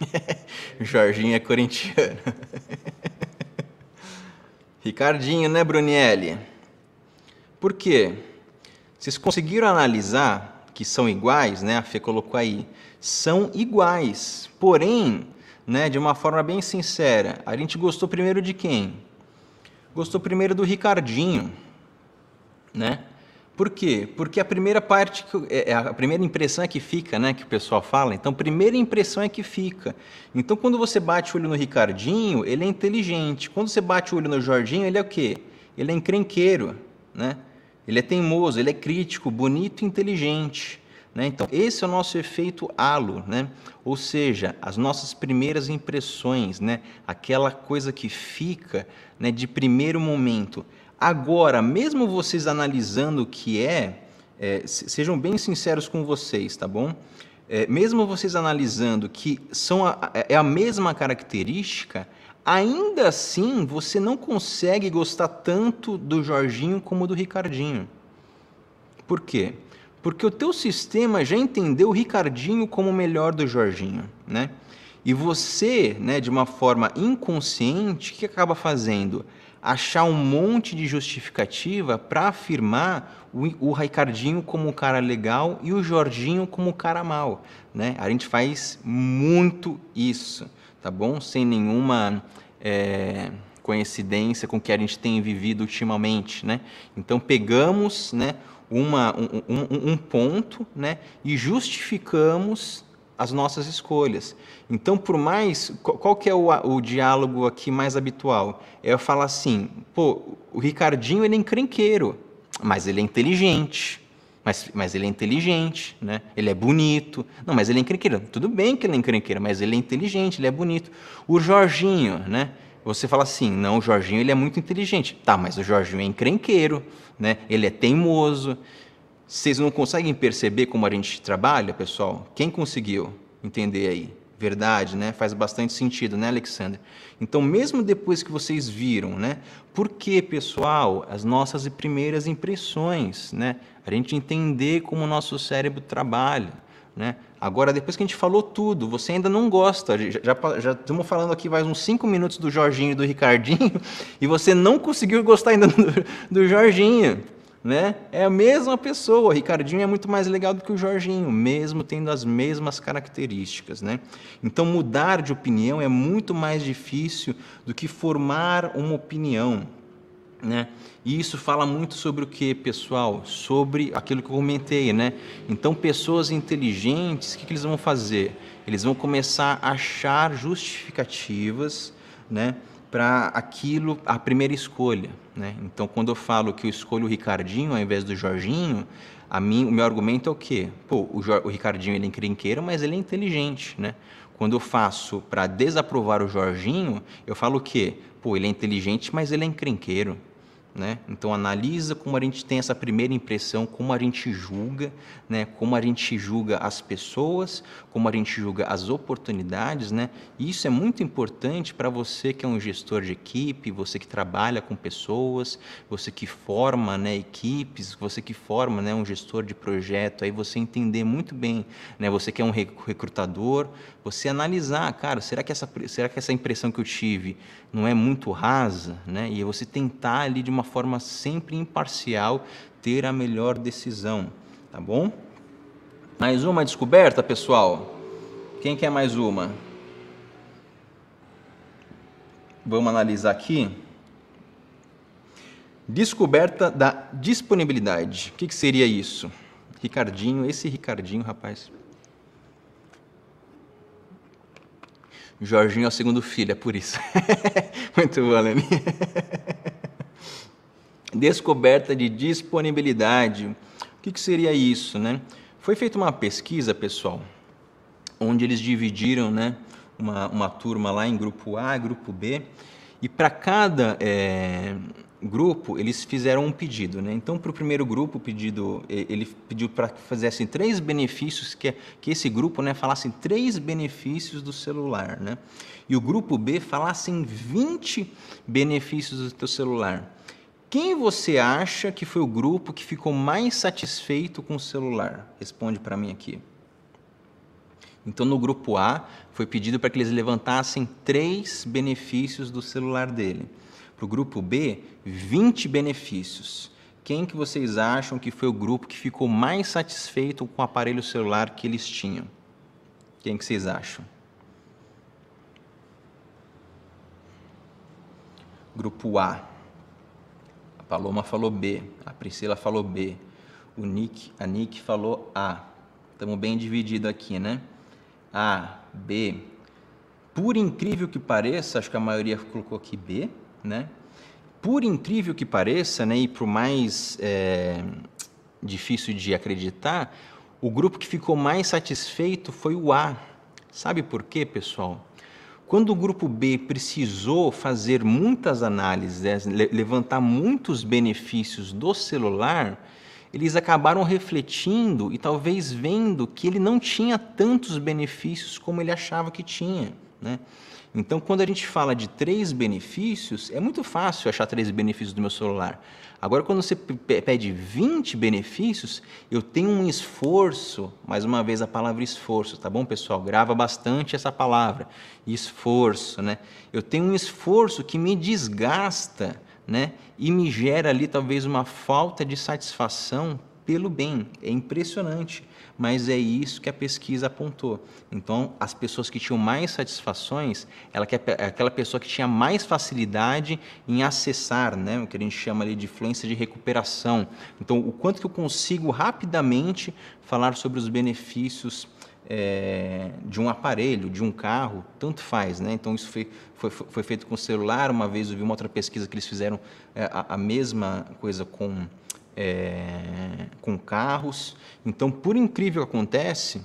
(laughs) Jorginho é corintiano. (laughs) Ricardinho, né, Bruniele? Por quê? Vocês conseguiram analisar que são iguais, né? A Fê colocou aí. São iguais. Porém, né, de uma forma bem sincera, a gente gostou primeiro de quem? Gostou primeiro do Ricardinho, né? Por quê? Porque a primeira parte, é, é, a primeira impressão é que fica, né? Que o pessoal fala. Então, primeira impressão é que fica. Então, quando você bate o olho no Ricardinho, ele é inteligente. Quando você bate o olho no Jorginho, ele é o quê? Ele é encrenqueiro, né? Ele é teimoso, ele é crítico, bonito e inteligente. Né? Então, esse é o nosso efeito halo, né? ou seja, as nossas primeiras impressões, né? aquela coisa que fica né? de primeiro momento. Agora, mesmo vocês analisando o que é, é sejam bem sinceros com vocês, tá bom? É, mesmo vocês analisando que são a, é a mesma característica, ainda assim você não consegue gostar tanto do Jorginho como do Ricardinho. Por quê? Porque o teu sistema já entendeu o Ricardinho como o melhor do Jorginho, né? E você, né, de uma forma inconsciente, o que acaba fazendo? achar um monte de justificativa para afirmar o, o como um cara legal e o Jorginho como um cara mal, né? A gente faz muito isso, tá bom? Sem nenhuma é, coincidência com o que a gente tem vivido ultimamente, né? Então pegamos, né? Uma, um, um, um ponto, né? E justificamos as nossas escolhas. Então, por mais. Qual que é o, o diálogo aqui mais habitual? É eu falar assim, pô, o Ricardinho ele é encrenqueiro, mas ele é inteligente. Mas, mas ele é inteligente, né? Ele é bonito. Não, mas ele é encrenqueiro. Tudo bem que ele é encrenqueiro, mas ele é inteligente, ele é bonito. O Jorginho, né? Você fala assim, não, o Jorginho ele é muito inteligente. Tá, mas o Jorginho é encrenqueiro, né? Ele é teimoso. Vocês não conseguem perceber como a gente trabalha, pessoal? Quem conseguiu entender aí? Verdade, né? Faz bastante sentido, né, Alexander? Então, mesmo depois que vocês viram, né? Por que, pessoal, as nossas primeiras impressões, né? A gente entender como o nosso cérebro trabalha, né? Agora, depois que a gente falou tudo, você ainda não gosta. Já, já, já estamos falando aqui mais uns 5 minutos do Jorginho e do Ricardinho (laughs) e você não conseguiu gostar ainda do, do Jorginho né? É a mesma pessoa. O Ricardinho é muito mais legal do que o Jorginho, mesmo tendo as mesmas características, né? Então mudar de opinião é muito mais difícil do que formar uma opinião, né? E isso fala muito sobre o que, pessoal? Sobre aquilo que eu comentei, né? Então pessoas inteligentes, o que, que eles vão fazer? Eles vão começar a achar justificativas, né? para aquilo, a primeira escolha. Né? Então, quando eu falo que eu escolho o Ricardinho ao invés do Jorginho, a mim, o meu argumento é o quê? Pô, o, o Ricardinho ele é encrenqueiro, mas ele é inteligente, né? Quando eu faço para desaprovar o Jorginho, eu falo o quê? Pô, ele é inteligente, mas ele é encrenqueiro. Né? Então analisa como a gente tem essa primeira impressão, como a gente julga, né? Como a gente julga as pessoas, como a gente julga as oportunidades, né? E isso é muito importante para você que é um gestor de equipe, você que trabalha com pessoas, você que forma, né, equipes, você que forma, né, um gestor de projeto, aí você entender muito bem, né? Você que é um recrutador, você analisar, cara, será que essa, será que essa impressão que eu tive não é muito rasa, né? E é você tentar ali de uma forma sempre imparcial ter a melhor decisão, tá bom? Mais uma descoberta, pessoal. Quem quer mais uma? Vamos analisar aqui. Descoberta da disponibilidade. O que, que seria isso? Ricardinho, esse Ricardinho, rapaz, Jorginho é o segundo filho, é por isso. (laughs) Muito bom, Lenin. (laughs) Descoberta de disponibilidade. O que, que seria isso, né? Foi feita uma pesquisa, pessoal, onde eles dividiram, né, uma, uma turma lá em grupo A, grupo B, e para cada é, grupo, eles fizeram um pedido, né? Então, para o primeiro grupo, o pedido, ele pediu para que fizessem três benefícios, que, é, que esse grupo, né, falasse três benefícios do celular, né? E o grupo B falassem 20 benefícios do seu celular. Quem você acha que foi o grupo que ficou mais satisfeito com o celular? Responde para mim aqui. Então, no grupo A, foi pedido para que eles levantassem três benefícios do celular dele para o grupo B, 20 benefícios. Quem que vocês acham que foi o grupo que ficou mais satisfeito com o aparelho celular que eles tinham? Quem que vocês acham? Grupo A. A Paloma falou B, a Priscila falou B, o Nick, a Nick falou A. Estamos bem dividido aqui, né? A, B. Por incrível que pareça, acho que a maioria colocou aqui B né? Por incrível que pareça, né, e por mais é, difícil de acreditar, o grupo que ficou mais satisfeito foi o A. Sabe por quê, pessoal? Quando o grupo B precisou fazer muitas análises, né, levantar muitos benefícios do celular, eles acabaram refletindo e talvez vendo que ele não tinha tantos benefícios como ele achava que tinha, né? Então, quando a gente fala de três benefícios, é muito fácil achar três benefícios do meu celular. Agora, quando você pede 20 benefícios, eu tenho um esforço, mais uma vez a palavra esforço, tá bom, pessoal? Grava bastante essa palavra, esforço, né? Eu tenho um esforço que me desgasta, né? E me gera ali talvez uma falta de satisfação pelo bem. É impressionante mas é isso que a pesquisa apontou. Então, as pessoas que tinham mais satisfações, ela que é aquela pessoa que tinha mais facilidade em acessar, né, o que a gente chama ali de fluência de recuperação. Então, o quanto que eu consigo rapidamente falar sobre os benefícios é, de um aparelho, de um carro, tanto faz, né? Então isso foi, foi, foi feito com celular. Uma vez eu vi uma outra pesquisa que eles fizeram é, a, a mesma coisa com é, com carros. Então, por incrível que acontece,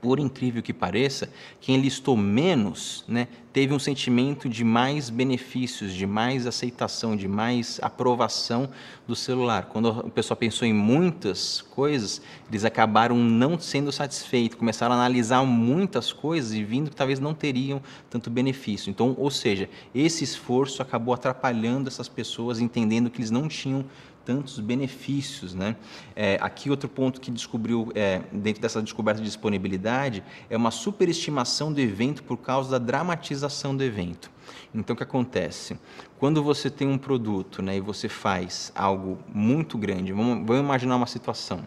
por incrível que pareça, quem listou menos né, teve um sentimento de mais benefícios, de mais aceitação, de mais aprovação do celular. Quando o pessoal pensou em muitas coisas, eles acabaram não sendo satisfeitos, começaram a analisar muitas coisas e vindo que talvez não teriam tanto benefício. Então, ou seja, esse esforço acabou atrapalhando essas pessoas, entendendo que eles não tinham tantos benefícios. Né? É, aqui outro ponto que descobriu é, dentro dessa descoberta de disponibilidade é uma superestimação do evento por causa da dramatização do evento. Então, o que acontece? Quando você tem um produto né, e você faz algo muito grande, vamos, vamos imaginar uma situação.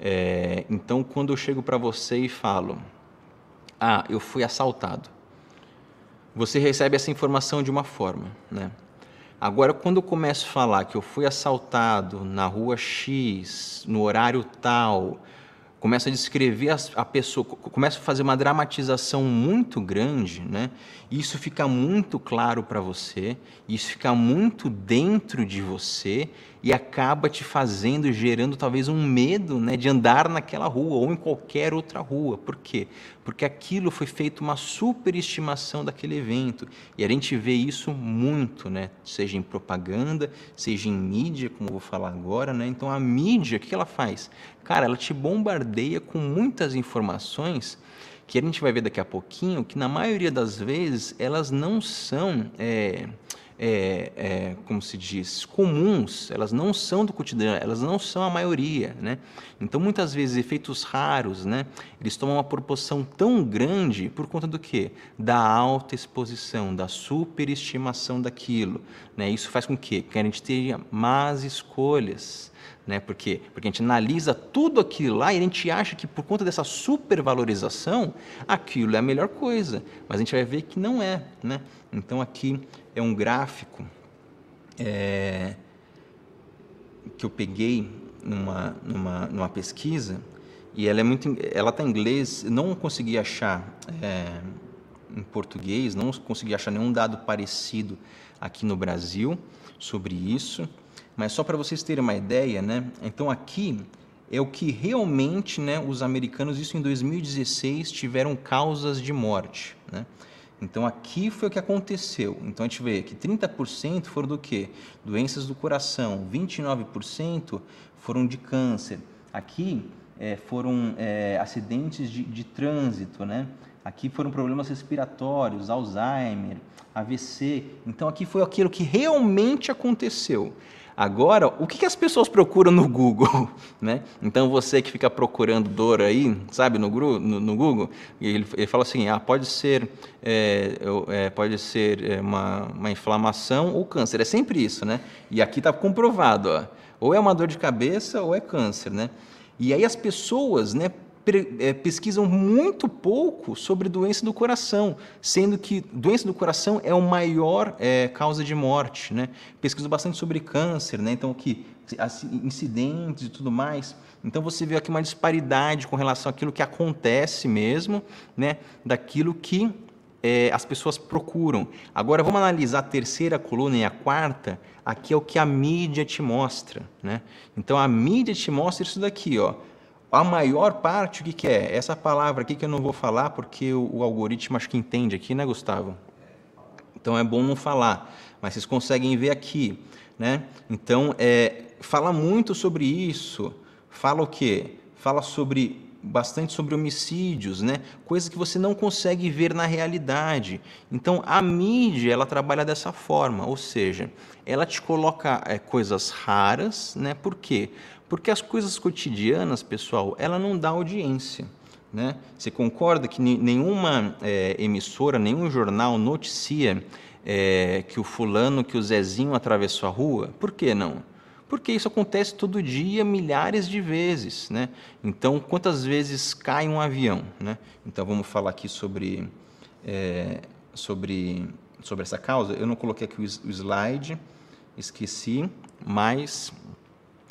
É, então, quando eu chego para você e falo, ah, eu fui assaltado, você recebe essa informação de uma forma, né? Agora, quando eu começo a falar que eu fui assaltado na rua X, no horário tal, começa a descrever a, pessoa, começa a fazer uma dramatização muito grande, né? Isso fica muito claro para você, isso fica muito dentro de você e acaba te fazendo, gerando talvez um medo, né, de andar naquela rua ou em qualquer outra rua. Por quê? Porque aquilo foi feito uma superestimação daquele evento e a gente vê isso muito, né? Seja em propaganda, seja em mídia, como eu vou falar agora, né? Então a mídia, o que ela faz? Cara, ela te bombardeia cadeia com muitas informações que a gente vai ver daqui a pouquinho, que na maioria das vezes elas não são, é, é, é, como se diz, comuns, elas não são do cotidiano, elas não são a maioria, né? Então muitas vezes efeitos raros, né? Eles tomam uma proporção tão grande por conta do quê? Da alta exposição, da superestimação daquilo, né? Isso faz com que, que a gente tenha más escolhas, né? Por quê? Porque a gente analisa tudo aquilo lá e a gente acha que por conta dessa supervalorização, aquilo é a melhor coisa, mas a gente vai ver que não é, né? Então aqui é um gráfico é, que eu peguei numa, numa, numa pesquisa e ela é muito, ela está em inglês, não consegui achar é, em português, não consegui achar nenhum dado parecido aqui no Brasil sobre isso. Mas só para vocês terem uma ideia, né? Então aqui é o que realmente, né, os americanos isso em 2016 tiveram causas de morte, né? Então aqui foi o que aconteceu. Então a gente vê que 30% foram do quê? Doenças do coração, 29% foram de câncer. Aqui é, foram é, acidentes de, de trânsito, né? Aqui foram problemas respiratórios, Alzheimer, AVC. Então aqui foi aquilo que realmente aconteceu. Agora, o que, que as pessoas procuram no Google? (laughs) Né? Então, você que fica procurando dor aí, sabe, no, no, no Google, ele, ele, fala assim, ah, pode ser, é, é, pode ser é, uma, uma inflamação ou câncer. É sempre isso, né? E aqui está comprovado, ó. ou é uma dor de cabeça ou é câncer, né? E aí as pessoas, né, eh, pesquisam muito pouco sobre doença do coração, sendo que doença do coração é o maior é, causa de morte, né? Pesquisam bastante sobre câncer, né? Então, que incidentes e tudo mais. Então você vê aqui uma disparidade com relação àquilo que acontece mesmo, né? Daquilo que é, as pessoas procuram. Agora vamos analisar a terceira coluna e a quarta. Aqui é o que a mídia te mostra, né? Então a mídia te mostra isso daqui, ó. A maior parte, o que, que é? Essa palavra aqui que eu não vou falar, porque o, o algoritmo acho que entende aqui, né, Gustavo? Então é bom não falar, mas vocês conseguem ver aqui, né? Então, é, fala muito sobre isso. Fala o quê? Fala sobre bastante sobre homicídios, né? Coisas que você não consegue ver na realidade. Então a mídia ela trabalha dessa forma, ou seja, ela te coloca é, coisas raras, né? Por quê? Porque as coisas cotidianas, pessoal, ela não dá audiência. Né? Você concorda que nenhuma é, emissora, nenhum jornal noticia é, que o fulano, que o Zezinho atravessou a rua? Por que não? Porque isso acontece todo dia, milhares de vezes. Né? Então, quantas vezes cai um avião? Né? Então, vamos falar aqui sobre, é, sobre, sobre essa causa. Eu não coloquei aqui o slide, esqueci, mas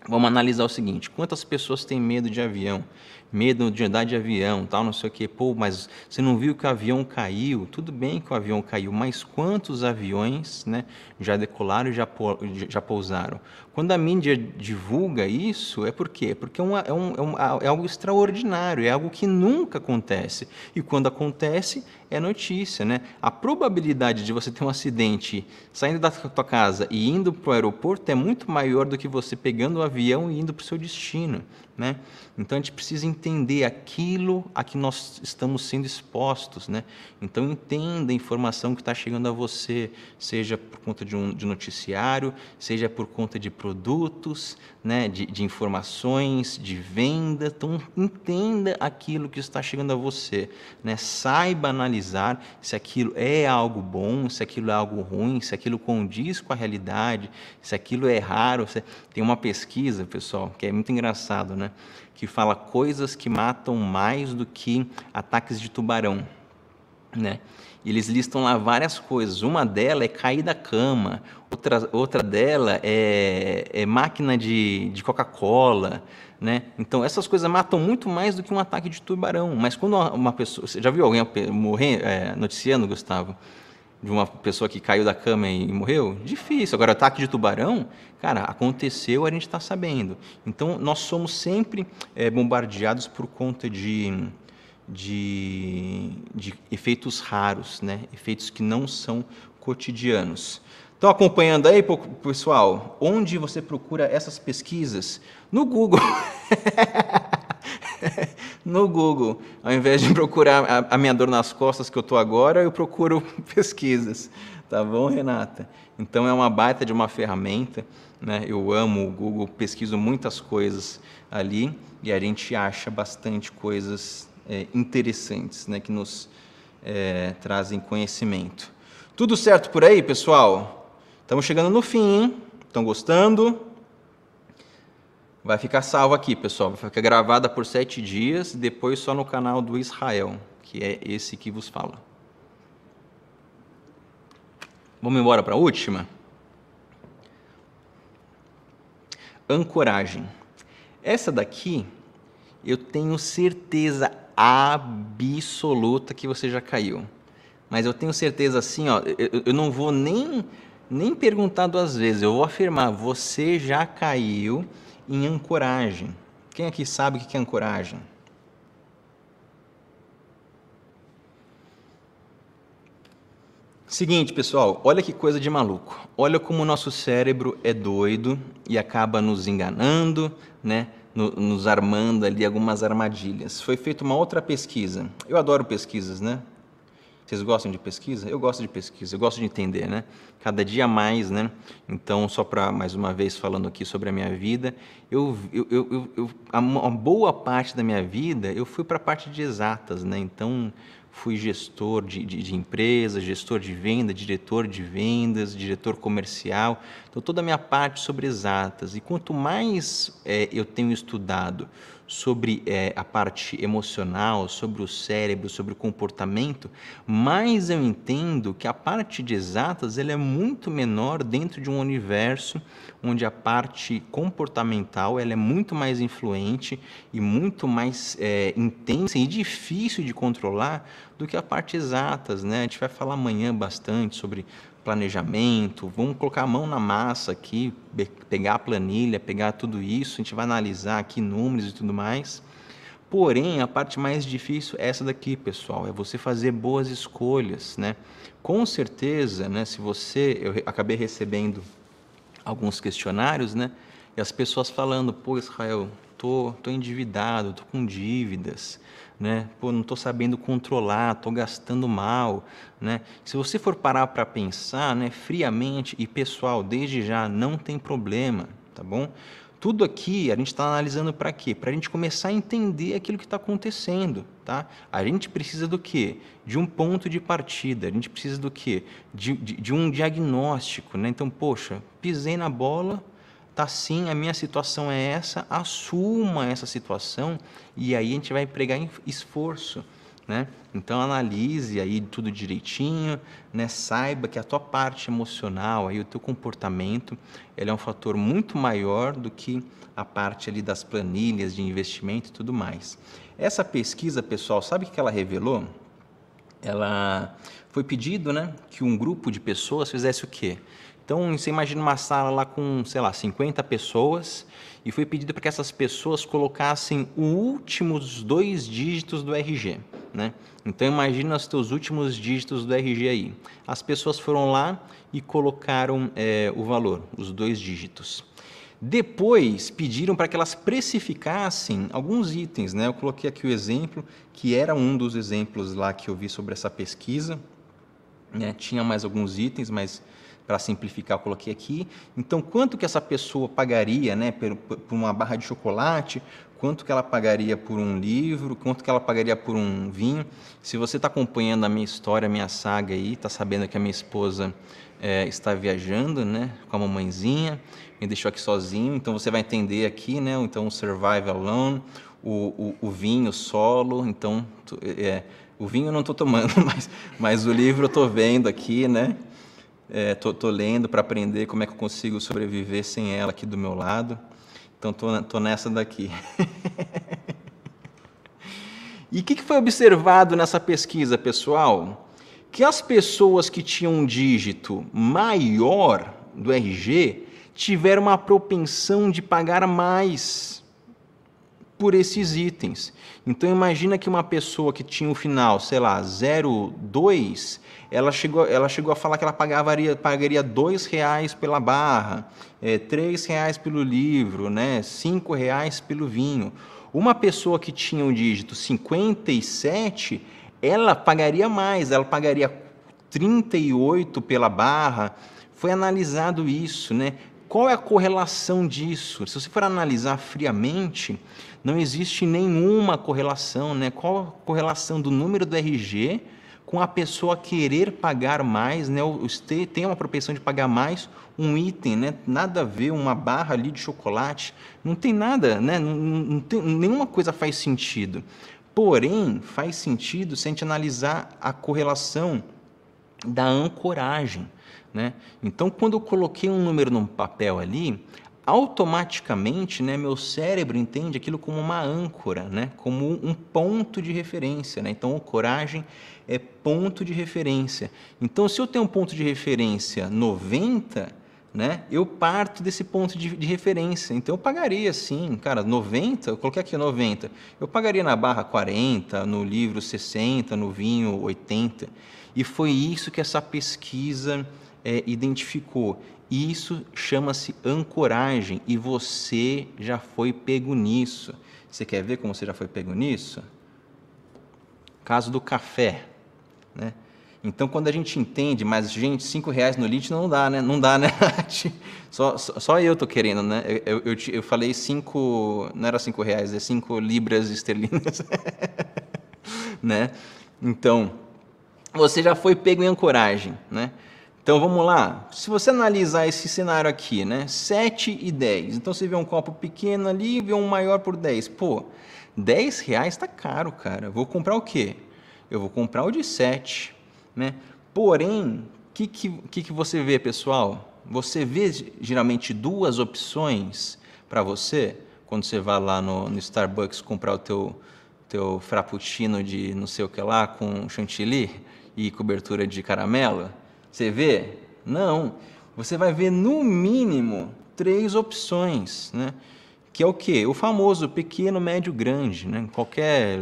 Vamos analisar o seguinte: quantas pessoas têm medo de avião, medo de andar de avião, tal, não sei o quê. Pô, mas você não viu que o avião caiu? Tudo bem que o avião caiu, mas quantos aviões, né, já decolaram e já, já pousaram? Quando a mídia divulga isso, é por quê? Porque é, é, um, é, um, é algo extraordinário, é algo que nunca acontece. E quando acontece, é notícia, né? A probabilidade de você ter um acidente saindo da tua casa e indo para o aeroporto é muito maior do que você pegando o um avião e indo para o seu destino. Né? Então a gente precisa entender aquilo a que nós estamos sendo expostos, né? Então entenda a informação que está chegando a você, seja por conta de um de noticiário, seja por conta de produtos, né? De, de informações, de venda. Então entenda aquilo que está chegando a você, né? Saiba analisar se aquilo é algo bom, se aquilo é algo ruim, se aquilo condiz com a realidade, se aquilo é raro. Se... Tem uma pesquisa, pessoal, que é muito engraçado, né? né? Que fala coisas que matam mais do que ataques de tubarão, né? E eles listam lá várias coisas. Uma dela é cair da cama, outra, outra dela é, é máquina de, de Coca-Cola, né? Então essas coisas matam muito mais do que um ataque de tubarão. Mas quando uma pessoa, você já viu alguém morrer é, noticiando, Gustavo? de uma pessoa que caiu da cama e morreu? Difícil. Agora, ataque de tubarão, cara, aconteceu, a gente está sabendo. Então, nós somos sempre é, bombardeados por conta de, de, de, efeitos raros, né? efeitos que não são cotidianos. Estão acompanhando aí, pessoal? Onde você procura essas pesquisas? No Google. (laughs) (laughs) no Google. Ao invés de procurar a, minha dor nas costas que eu estou agora, eu procuro (laughs) pesquisas. Tá bom, Renata? Então é uma baita de uma ferramenta. Né? Eu amo o Google, pesquiso muitas coisas ali e a gente acha bastante coisas é, interessantes né? que nos é, trazem conhecimento. Tudo certo por aí, pessoal? Estamos chegando no fim, hein? Estão gostando? Vai ficar salvo aqui, pessoal. Vai ficar gravada por sete dias e depois só no canal do Israel, que é esse que vos fala. Vamos embora para a última? Ancoragem. Essa daqui, eu tenho certeza absoluta que você já caiu. Mas eu tenho certeza assim, ó, eu, eu não vou nem, nem perguntar duas vezes, eu vou afirmar, você já caiu em ancoragem. Quem aqui sabe o que é ancoragem? Seguinte, pessoal, olha que coisa de maluco. Olha como o nosso cérebro é doido e acaba nos enganando, né? Nos armando ali algumas armadilhas. Foi feita uma outra pesquisa. Eu adoro pesquisas, né? Vocês gostam de pesquisa? Eu gosto de pesquisa, eu gosto de entender, né? Cada dia mais, né? Então, só para mais uma vez falando aqui sobre a minha vida, eu, eu, eu, eu a, uma boa parte da minha vida eu fui para a parte de exatas, né? Então, fui gestor de, de, de empresas, gestor de venda, diretor de vendas, diretor comercial. Então, toda a minha parte sobre exatas. E quanto mais é, eu tenho estudado, sobre é, a parte emocional, sobre o cérebro, sobre o comportamento, mais eu entendo que a parte de exatas ela é muito menor dentro de um universo onde a parte comportamental ela é muito mais influente e muito mais é, intensa e difícil de controlar do que a parte exatas. Né? A gente vai falar amanhã bastante sobre planejamento, vamos colocar a mão na massa aqui, pegar a planilha, pegar tudo isso, a gente vai analisar aqui números e tudo mais. Porém, a parte mais difícil é essa daqui, pessoal, é você fazer boas escolhas, né? Com certeza, né, se você, eu acabei recebendo alguns questionários, né, e as pessoas falando, pô, Israel, tô, tô endividado, tô com dívidas, né? Pô, não estou sabendo controlar, estou gastando mal, né? Se você for parar para pensar, né, friamente e pessoal, desde já não tem problema, tá bom? Tudo aqui a gente está analisando para quê? Para a gente começar a entender aquilo que está acontecendo, tá? A gente precisa do quê? De um ponto de partida, a gente precisa do quê? De, de, de um diagnóstico, né? Então, poxa, pisei na bola, tá sim, a minha situação é essa, assuma essa situação e aí a gente vai pregar esforço, né? Então analise aí tudo direitinho, né? Saiba que a tua parte emocional, aí o teu comportamento, ele é um fator muito maior do que a parte ali das planilhas de investimento e tudo mais. Essa pesquisa, pessoal, sabe o que ela revelou? Ela foi pedido, né, que um grupo de pessoas fizesse o quê? Então, você imagina uma sala lá com, sei lá, 50 pessoas e foi pedido para que essas pessoas colocassem os últimos dois dígitos do RG, né? Então, imagina os teus últimos dígitos do RG aí. As pessoas foram lá e colocaram é, o valor, os dois dígitos. Depois pediram para que elas precificassem alguns itens, né? Eu coloquei aqui o exemplo, que era um dos exemplos lá que eu vi sobre essa pesquisa. Né? Tinha mais alguns itens, mas para simplificar, eu coloquei aqui. Então, quanto que essa pessoa pagaria né, por, por uma barra de chocolate? Quanto que ela pagaria por um livro? Quanto que ela pagaria por um vinho? Se você está acompanhando a minha história, a minha saga aí, está sabendo que a minha esposa é, está viajando, né, com a mamãezinha, me deixou aqui sozinho. Então você vai entender aqui, né, então o survive alone, o, o, o vinho solo. Então é, é, o vinho eu não estou tomando, (laughs) mas, mas o livro eu estou vendo aqui, né é, tô, tô lendo para aprender como é que eu consigo sobreviver sem ela aqui do meu lado. Então tô, tô nessa daqui. (laughs) e o que, que foi observado nessa pesquisa, pessoal? Que as pessoas que tinham um dígito maior do RG tiveram uma propensão de pagar mais por esses itens. Então imagina que uma pessoa que tinha o um final, sei lá, 02, ela chegou, ela chegou a falar que ela pagaria, pagaria dois reais pela barra, é, três reais pelo livro, né, cinco reais pelo vinho. Uma pessoa que tinha o um dígito 57, ela pagaria mais, ela pagaria 38 pela barra. Foi analisado isso, né? Qual é a correlação disso? Se você for analisar friamente, não existe nenhuma correlação, né? Qual a correlação do número do RG com a pessoa querer pagar mais, né? Tem uma propensão de pagar mais um item, né? Nada a ver uma barra ali de chocolate, não tem nada, né? Não, não tem, nenhuma coisa faz sentido. Porém, faz sentido se a gente analisar a correlação da ancoragem. Né? Então, quando eu coloquei um número num papel ali, automaticamente, né, meu cérebro entende aquilo como uma âncora, né, como um ponto de referência, né? Então, coragem é ponto de referência. Então, se eu tenho um ponto de referência 90, né, eu parto desse ponto de, de referência. Então, eu pagaria sim, cara, 90, eu coloquei aqui 90. Eu pagaria na barra 40, no livro 60, no vinho 80. E foi isso que essa pesquisa é, identificou isso chama-se ancoragem e você já foi pego nisso. Você quer ver como você já foi pego nisso? Caso do café, né? Então, quando a gente entende, mas gente, cinco reais no litro não dá, né? Não dá, né? (laughs) só, só, só, eu tô querendo, né? Eu, eu, eu, falei cinco, não era cinco reais, é cinco libras esterlinas, (laughs) né? Então, você já foi pego em ancoragem, né? Então vamos lá. Se você analisar esse cenário aqui, né? 7 e 10. Então você vê um copo pequeno ali, vê um maior por 10. Pô, 10 reais está caro, cara. Vou comprar o quê? Eu vou comprar o de 7, né? Porém, o que, que, que você vê, pessoal? Você vê geralmente duas opções para você quando você vai lá no, no Starbucks comprar o teu, teu frappuccino de não sei o que lá com chantilly e cobertura de caramelo. Você vê? Não. Você vai ver no mínimo três opções, né? Que é o que? O famoso pequeno, médio, grande, né? Qualquer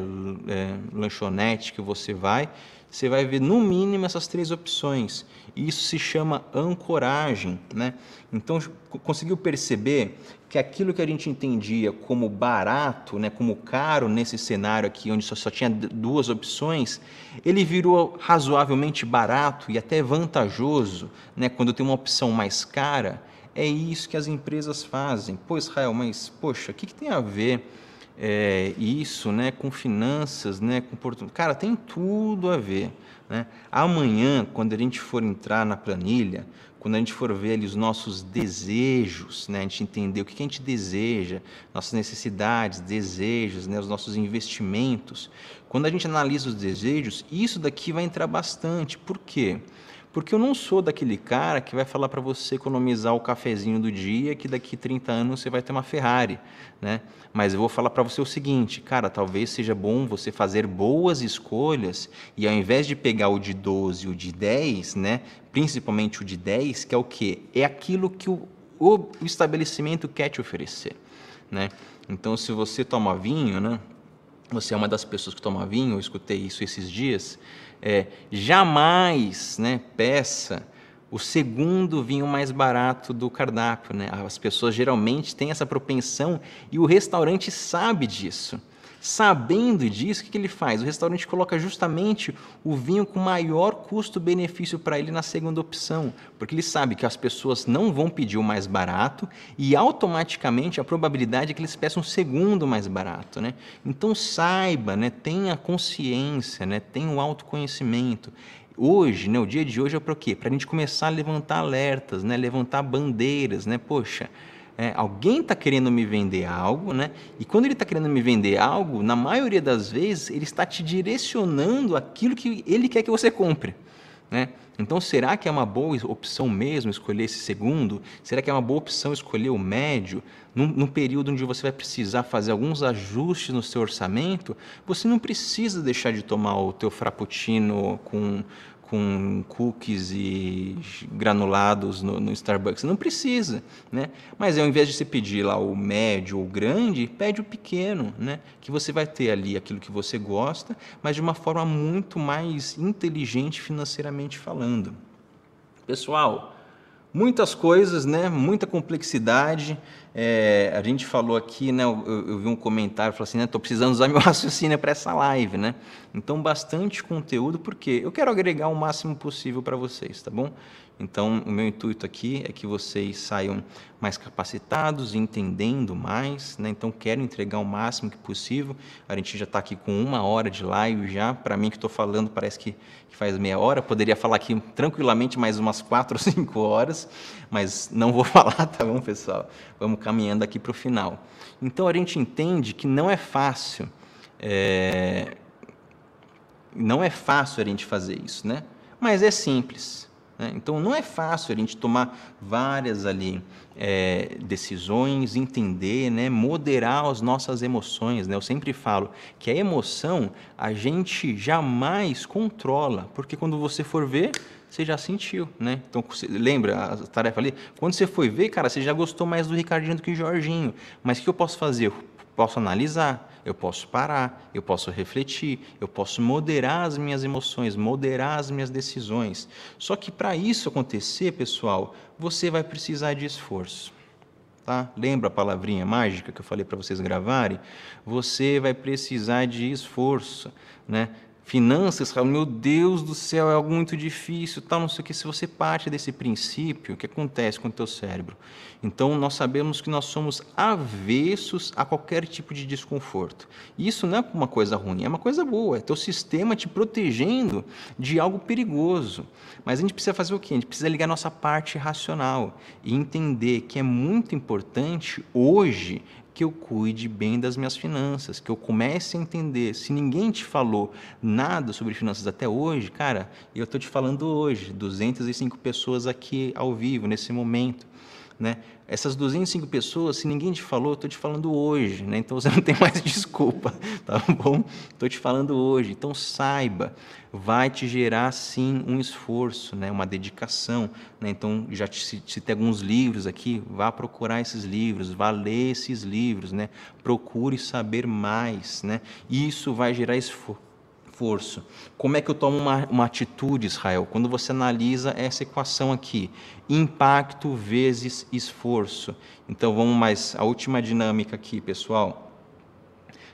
é, lanchonete que você vai, você vai ver no mínimo essas três opções. Isso se chama ancoragem, né? Então conseguiu perceber que aquilo que a gente entendia como barato, né, como caro nesse cenário aqui, onde só, só tinha duas opções, ele virou razoavelmente barato e até vantajoso, né, quando tem uma opção mais cara. É isso que as empresas fazem. Pô, Israel, mas poxa, o que, que tem a ver é, isso, né, com finanças, né, com oportunidade. Cara, tem tudo a ver. Né? Amanhã, quando a gente for entrar na planilha, quando a gente for ver ali os nossos desejos, né, a gente entender o que a gente deseja, nossas necessidades, desejos, né, os nossos investimentos, quando a gente analisa os desejos, isso daqui vai entrar bastante. Por quê? Porque porque eu não sou daquele cara que vai falar para você economizar o cafezinho do dia, que daqui 30 anos você vai ter uma Ferrari, né? Mas eu vou falar para você o seguinte, cara, talvez seja bom você fazer boas escolhas e ao invés de pegar o de 12 o de 10, né, principalmente o de 10, que é o quê? É aquilo que o, o estabelecimento quer te oferecer, né? Então, se você toma vinho, né? Você é uma das pessoas que toma vinho, eu escutei isso esses dias, é, jamais né, peça o segundo vinho mais barato do cardápio. Né? As pessoas geralmente têm essa propensão e o restaurante sabe disso. Sabendo disso, o que ele faz? O restaurante coloca justamente o vinho com maior custo-benefício para ele na segunda opção, porque ele sabe que as pessoas não vão pedir o mais barato e automaticamente a probabilidade é que eles peçam o segundo mais barato. Né? Então saiba, né? tenha consciência, né? tenha o autoconhecimento hoje, né, o dia de hoje é para quê? Para a gente começar a levantar alertas, né, levantar bandeiras, né, poxa, é, alguém está querendo me vender algo, né? E quando ele está querendo me vender algo, na maioria das vezes ele está te direcionando aquilo que ele quer que você compre. Né? Então, será que é uma boa opção mesmo escolher esse segundo? Será que é uma boa opção escolher o médio? Num, num, período onde você vai precisar fazer alguns ajustes no seu orçamento, você não precisa deixar de tomar o teu frappuccino com com cookies e granulados no, no Starbucks. Não precisa, né? Mas ao invés de você pedir lá o médio ou o grande, pede o pequeno, né? Que você vai ter ali aquilo que você gosta, mas de uma forma muito mais inteligente financeiramente falando. Pessoal, muitas coisas, né? Muita complexidade. É, a gente falou aqui, né? Eu, eu vi um comentário falou assim, né? Tô precisando usar (laughs) meu raciocínio para essa live, né? Então bastante conteúdo porque eu quero agregar o máximo possível para vocês, tá bom? Então, o meu intuito aqui é que vocês saiam mais capacitados, entendendo mais, né? Então, quero entregar o máximo que possível. A gente já está aqui com uma hora de live já. Para mim que estou falando, parece que, que, faz meia hora. Poderia falar aqui tranquilamente mais umas quatro ou (laughs) cinco horas, mas não vou (laughs) falar, tá bom, pessoal? Vamos caminhando aqui para o final. Então, a gente entende que não é fácil. É... Não é fácil a gente fazer isso, né? Mas é simples né? Então, não é fácil a gente tomar várias ali é, decisões, entender, né, moderar as nossas emoções. Né? Eu sempre falo que a emoção a gente jamais controla, porque quando você for ver, você já sentiu, né? Então, lembra a tarefa ali? Quando você foi ver, cara, você já gostou mais do Ricardinho do que do Jorginho. Mas o que eu posso fazer? Eu posso analisar, eu posso parar, eu posso refletir, eu posso moderar as minhas emoções, moderar as minhas decisões. Só que para isso acontecer, pessoal, você vai precisar de esforço. Tá? Lembra a palavrinha mágica que eu falei para vocês gravarem? Você vai precisar de esforço, né? finanças, fala, meu Deus do céu, é algo muito difícil, tal, não sei o que. Se você parte desse princípio, o que acontece com o teu cérebro? Então, nós sabemos que nós somos avessos a qualquer tipo de desconforto. Isso não é uma coisa ruim, é uma coisa boa, é teu sistema te protegendo de algo perigoso. Mas a gente precisa fazer o quê? A gente precisa ligar nossa parte racional e entender que é muito importante hoje que eu cuide bem das minhas finanças, que eu comece a entender. Se ninguém te falou nada sobre finanças até hoje, cara, eu estou te falando hoje, 205 pessoas aqui ao vivo, nesse momento. Né? Essas 205 pessoas, se ninguém te falou, estou te falando hoje, né? então você (laughs) não tem mais desculpa, tá bom? Estou te falando hoje, então saiba, vai te gerar sim um esforço, né? uma dedicação. Né? Então, já te citei alguns livros aqui, vá procurar esses livros, vá ler esses livros, né? procure saber mais. Né? Isso vai gerar esforço esforço. Como é que eu tomo uma, uma atitude, Israel? Quando você analisa essa equação aqui, impacto vezes esforço. Então vamos mais a última dinâmica aqui, pessoal.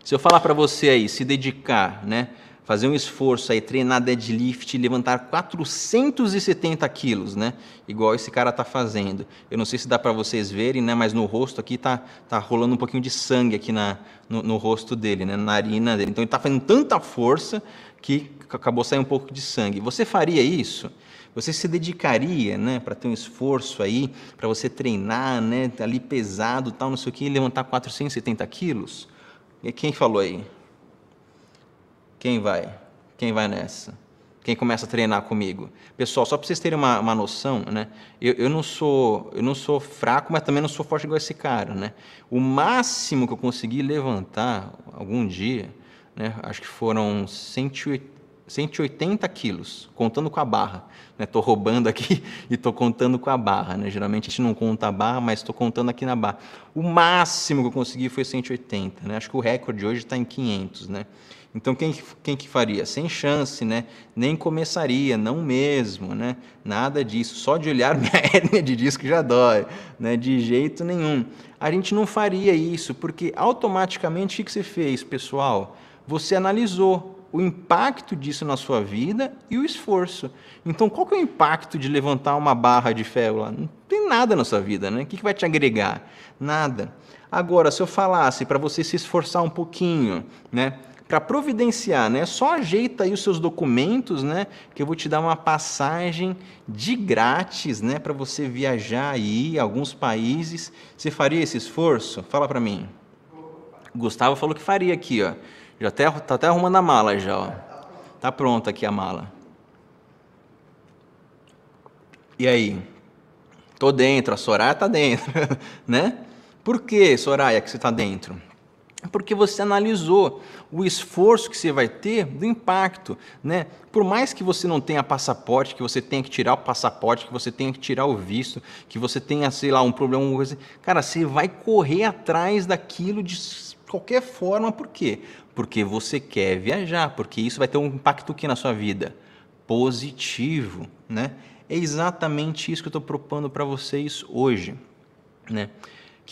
Se eu falar para você aí, se dedicar, né? fazer um esforço aí, treinar deadlift, levantar 470 quilos, né? Igual esse cara tá fazendo. Eu não sei se dá para vocês verem, né? Mas no rosto aqui tá, tá rolando um pouquinho de sangue aqui na, no, no rosto dele, né? Na narina dele. Então ele tá fazendo tanta força que acabou saindo um pouco de sangue. Você faria isso? Você se dedicaria, né, para ter um esforço aí, para você treinar, né, tá ali pesado, tal, não sei o que, e levantar 470 quilos? E quem falou aí? Quem vai? Quem vai nessa? Quem começa a treinar comigo? Pessoal, só para vocês terem uma, uma noção, né? Eu, eu, não sou, eu não sou fraco, mas também não sou forte igual esse cara, né? O máximo que eu consegui levantar algum dia, né? Acho que foram 180. 180 quilos, contando com a barra. Estou né? roubando aqui (laughs) e estou contando com a barra. Né? Geralmente a gente não conta a barra, mas estou contando aqui na barra. O máximo que eu consegui foi 180. Né? Acho que o recorde hoje está em 500. Né? Então quem, quem que faria? Sem chance, né? Nem começaria, não mesmo, né? Nada disso. Só de olhar (laughs) minha hérnia de disco já dói, né? De jeito nenhum. A gente não faria isso, porque automaticamente o que você fez, pessoal? Você analisou o impacto disso na sua vida e o esforço. Então, qual que é o impacto de levantar uma barra de ferro lá? Não tem nada na sua vida, né? O que, que vai te agregar? Nada. Agora, se eu falasse para você se esforçar um pouquinho, né? para providenciar, né? Só ajeita aí os seus documentos, né? Que eu vou te dar uma passagem de grátis, né? Para você viajar aí alguns países. Você faria esse esforço? Fala para mim. Gustavo falou que faria aqui, ó. Já até, tá até arrumando a mala já, ó. Tá pronta aqui a mala. E aí? Tô dentro, a Soraya tá dentro, (laughs) né? Por que, Soraya, que você tá dentro? porque você analisou o esforço que você vai ter do impacto, né? Por mais que você não tenha passaporte, que você tenha que tirar o passaporte, que você tenha que tirar o visto, que você tenha, sei lá, um problema, coisa, assim, cara, você vai correr atrás daquilo de qualquer forma, por quê? Porque você quer viajar, porque isso vai ter um impacto que na sua vida? Positivo, né? É exatamente isso que eu estou propondo para vocês hoje, né?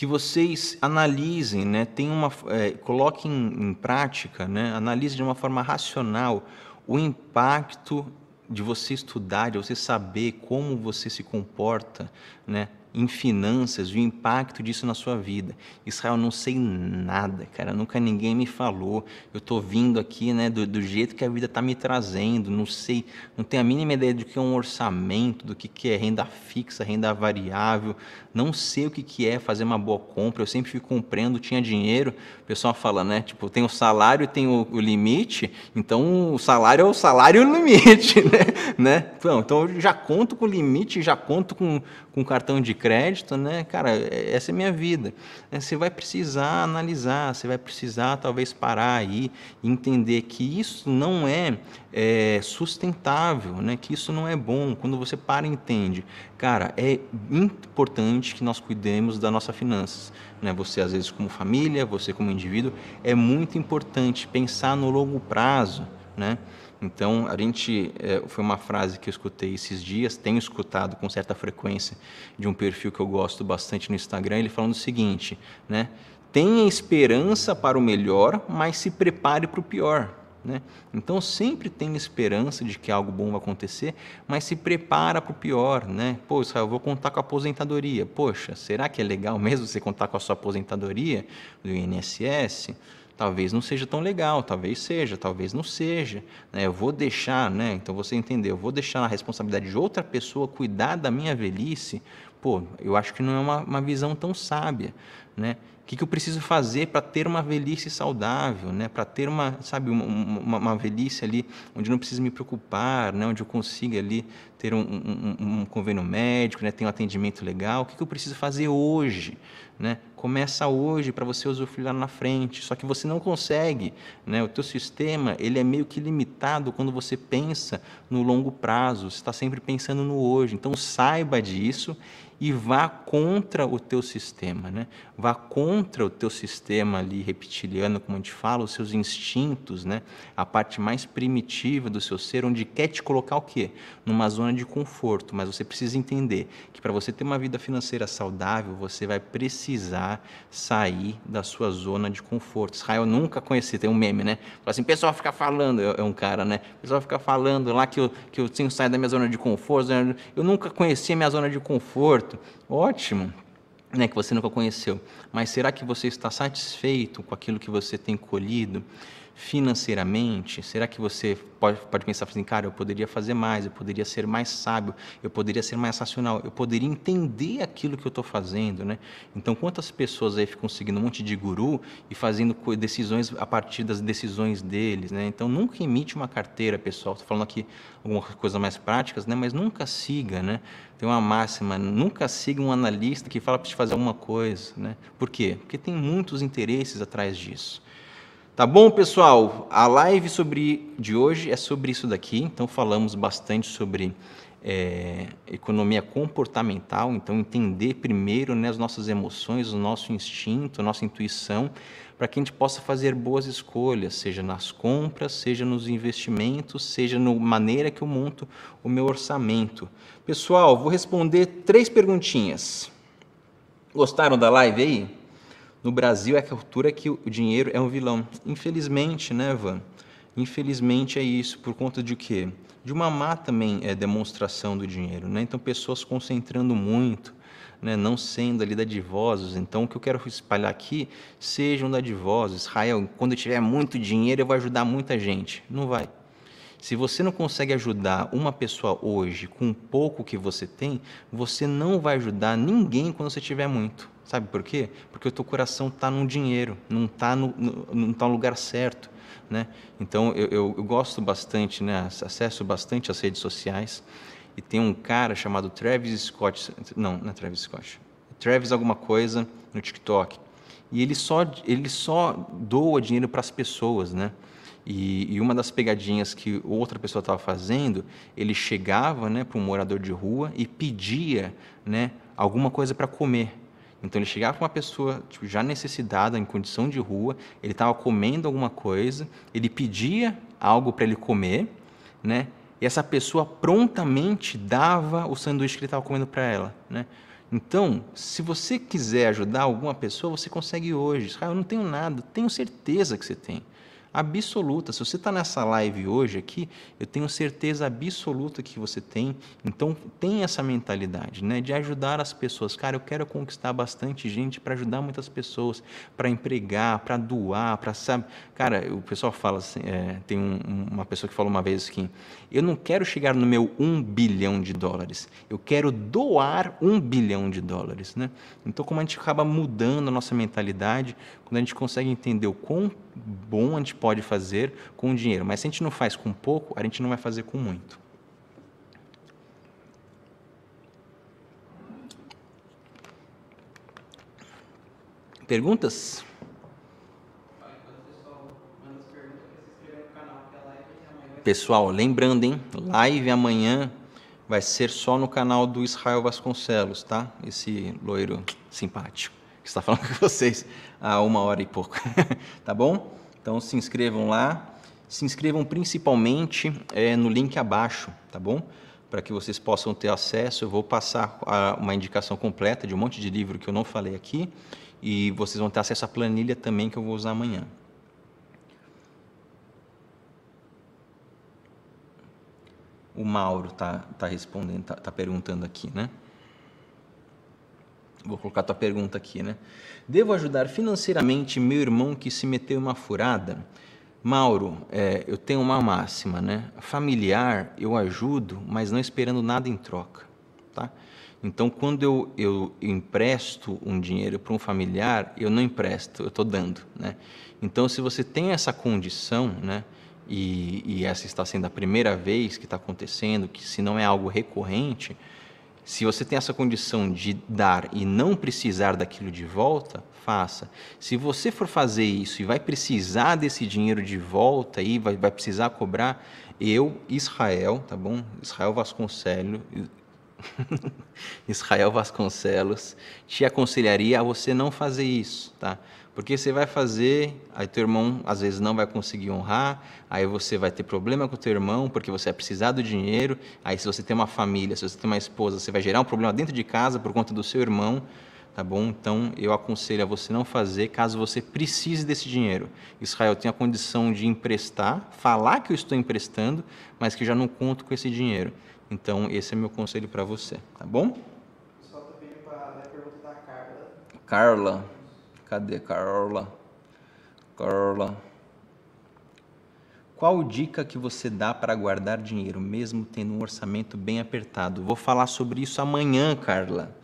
que vocês analisem, né, tem uma, é, coloquem em, em prática, né, analisem de uma forma racional o impacto de você estudar, de você saber como você se comporta, né, em finanças o impacto disso na sua vida. Israel, eu não sei nada, cara, nunca ninguém me falou. Eu tô vindo aqui, né, do, do jeito que a vida tá me trazendo, não sei, não tenho a mínima ideia do que é um orçamento, do que, que é renda fixa, renda variável, não sei o que, que é fazer uma boa compra, eu sempre fico comprando, tinha dinheiro, o pessoal fala, né? Tipo, tem o salário, tem o, o limite, então o salário é o salário e o limite, (laughs) né? né? Então, então eu já conto com o limite, já conto com, com cartão de crédito, né? Cara, é, essa é minha vida. É, você vai precisar analisar, você vai precisar talvez parar aí e entender que isso não é é, sustentável, né? que isso não é bom. Quando você para e entende, cara, é importante que nós cuidemos das nossas finanças. Né? Você, às vezes, como família, você como indivíduo, é muito importante pensar no longo prazo. Né? Então, a gente é, foi uma frase que eu escutei esses dias, tenho escutado com certa frequência de um perfil que eu gosto bastante no Instagram, ele falando o seguinte, né? Tenha esperança para o melhor, mas se prepare para o pior. Né? Então sempre tem esperança de que algo bom vai acontecer, mas se prepara para o pior, né? Pô, Israel, eu vou contar com a aposentadoria. Poxa, será que é legal (laughs) mesmo você contar com a sua aposentadoria do INSS? Talvez não seja tão legal, talvez seja, talvez não seja. Né? Eu vou deixar, né? Então você entendeu, eu vou deixar a responsabilidade de outra pessoa cuidar da minha velhice. Pô, eu acho que não é uma, uma visão tão sábia né? O que, que eu preciso fazer para ter uma velhice saudável, né? Para ter uma, sabe, uma, uma, uma, velhice ali onde eu não preciso me preocupar, né? Onde eu consiga ali ter um, um, um convênio médico, né? Ter um atendimento legal. O que, que eu preciso fazer hoje, né? Começa hoje para você usufruir lá na frente. Só que você não consegue, né? O teu sistema ele é meio que limitado quando você pensa no longo prazo. Você está sempre pensando no hoje. Então saiba disso e vá contra o teu sistema, né? Vá contra o teu sistema ali reptiliano, como a gente fala, os seus instintos, né? A parte mais primitiva do seu ser, onde quer te colocar o quê? Numa zona de conforto, mas você precisa entender que para você ter uma vida financeira saudável, você vai precisar sair da sua zona de conforto. Israel nunca conheci, tem um meme, né? Fala assim, pessoal fica falando, é, é um cara, né? Pessoal fica falando lá que eu, que eu tenho que sair da minha zona de conforto, eu nunca conheci a minha zona de conforto, morto. Ótimo, né, que você nunca conheceu. Mas será que você está satisfeito com aquilo que você tem colhido? financeiramente? Será que você pode, pode pensar assim, cara, eu poderia fazer mais, eu poderia ser mais sábio, eu poderia ser mais racional, eu poderia entender aquilo que eu estou fazendo, né? Então, quantas pessoas aí ficam seguindo um monte de guru e fazendo decisões a partir das decisões deles, né? Então, nunca emite uma carteira, pessoal. Estou falando aqui algumas coisas mais práticas, né? Mas nunca siga, né? Tem uma máxima, nunca siga um analista que fala para te fazer alguma coisa, né? Por quê? Porque tem muitos interesses atrás disso. Tá bom, pessoal? A live sobre, de hoje é sobre isso daqui. Então, falamos bastante sobre é, economia comportamental. Então, entender primeiro né, as nossas emoções, o nosso instinto, a nossa intuição, para que a gente possa fazer boas escolhas, seja nas compras, seja nos investimentos, seja na maneira que eu monto o meu orçamento. Pessoal, vou responder três perguntinhas. Gostaram da live aí? no Brasil é a cultura que o dinheiro é um vilão. Infelizmente, né, Van? Infelizmente é isso, por conta de quê? De uma má também é, demonstração do dinheiro, né? Então, pessoas concentrando muito, né, não sendo ali dadivosos. Então, o que eu quero espalhar aqui, sejam dadivosos. Israel, quando eu tiver muito dinheiro, eu vou ajudar muita gente. Não vai. Se você não consegue ajudar uma pessoa hoje com o pouco que você tem, você não vai ajudar ninguém quando você tiver muito. Sabe por quê? Porque o teu coração está num dinheiro, não está no, no, não tá no lugar certo. Né? Então, eu, eu, eu gosto bastante, né? acesso bastante as redes sociais. E tem um cara chamado Travis Scott, não, não é Travis Scott, Travis alguma coisa no TikTok. E ele só, ele só doa dinheiro para as pessoas, né? E, e, uma das pegadinhas que outra pessoa estava fazendo, ele chegava né, para um morador de rua e pedia né, alguma coisa para comer. Então ele chegava com uma pessoa tipo, já necessitada, em condição de rua, ele estava comendo alguma coisa, ele pedia algo para ele comer, né? E essa pessoa prontamente dava o sanduíche que ele estava comendo para ela, né? Então, se você quiser ajudar alguma pessoa, você consegue hoje. Ah, eu não tenho nada. Tenho certeza que você tem absoluta. Se você está nessa live hoje aqui, eu tenho certeza absoluta que você tem. Então, tem essa mentalidade, né? De ajudar as pessoas. Cara, eu quero conquistar bastante gente para ajudar muitas pessoas, para empregar, para doar, para, sabe? Cara, o pessoal fala assim, é, tem um, uma pessoa que falou uma vez que assim, eu não quero chegar no meu um bilhão de dólares, eu quero doar um bilhão de dólares, né? Então, como a gente acaba mudando a nossa mentalidade, quando a gente consegue entender o quão bom a gente pode fazer com o dinheiro, mas se a gente não faz com pouco, a gente não vai fazer com muito. Perguntas? Pessoal, lembrando, hein? Live amanhã vai ser só no canal do Israel Vasconcelos, tá? Esse loiro simpático que está falando (laughs) com vocês há uma hora e pouco, (laughs) tá bom? Então se inscrevam lá, se inscrevam principalmente é, no link abaixo, tá bom? Para que vocês possam ter acesso, eu vou passar a, uma indicação completa de um monte de livro que eu não falei aqui e vocês vão ter acesso à planilha também que eu vou usar amanhã. O Mauro está tá respondendo, está tá perguntando aqui, né? Vou colocar a tua pergunta aqui, né? Devo ajudar financeiramente meu irmão que se meteu em uma furada? Mauro, é, eu tenho uma máxima, né? Familiar eu ajudo, mas não esperando nada em troca, tá? Então, quando eu, eu empresto um dinheiro para um familiar, eu não empresto, eu estou dando, né? Então, se você tem essa condição, né? E, e essa está sendo a primeira vez que está acontecendo, que se não é algo recorrente, se você tem essa condição de dar e não precisar daquilo de volta, faça. Se você for fazer isso e vai precisar desse dinheiro de volta e vai, vai precisar cobrar, eu, Israel, tá bom? Israel Vasconcelos, (laughs) Israel Vasconcelos, te aconselharia a você não fazer isso, tá? Porque você vai fazer, aí teu irmão às vezes não vai conseguir honrar, aí você vai ter problema com teu irmão, porque você vai precisar do dinheiro, aí se você tem uma família, se você tem uma esposa, você vai gerar um problema dentro de casa por conta do seu irmão, tá bom? Então eu aconselho a você não fazer caso você precise desse dinheiro. Israel tem a condição de emprestar, falar que eu estou emprestando, mas que já não conto com esse dinheiro. Então esse é meu conselho para você, tá bom? Só também para a né, pergunta da Carla. Carla. Cadê Carola? Carola. Qual dica que você dá para guardar dinheiro, mesmo tendo um orçamento bem apertado? Vou falar sobre isso amanhã, Carla.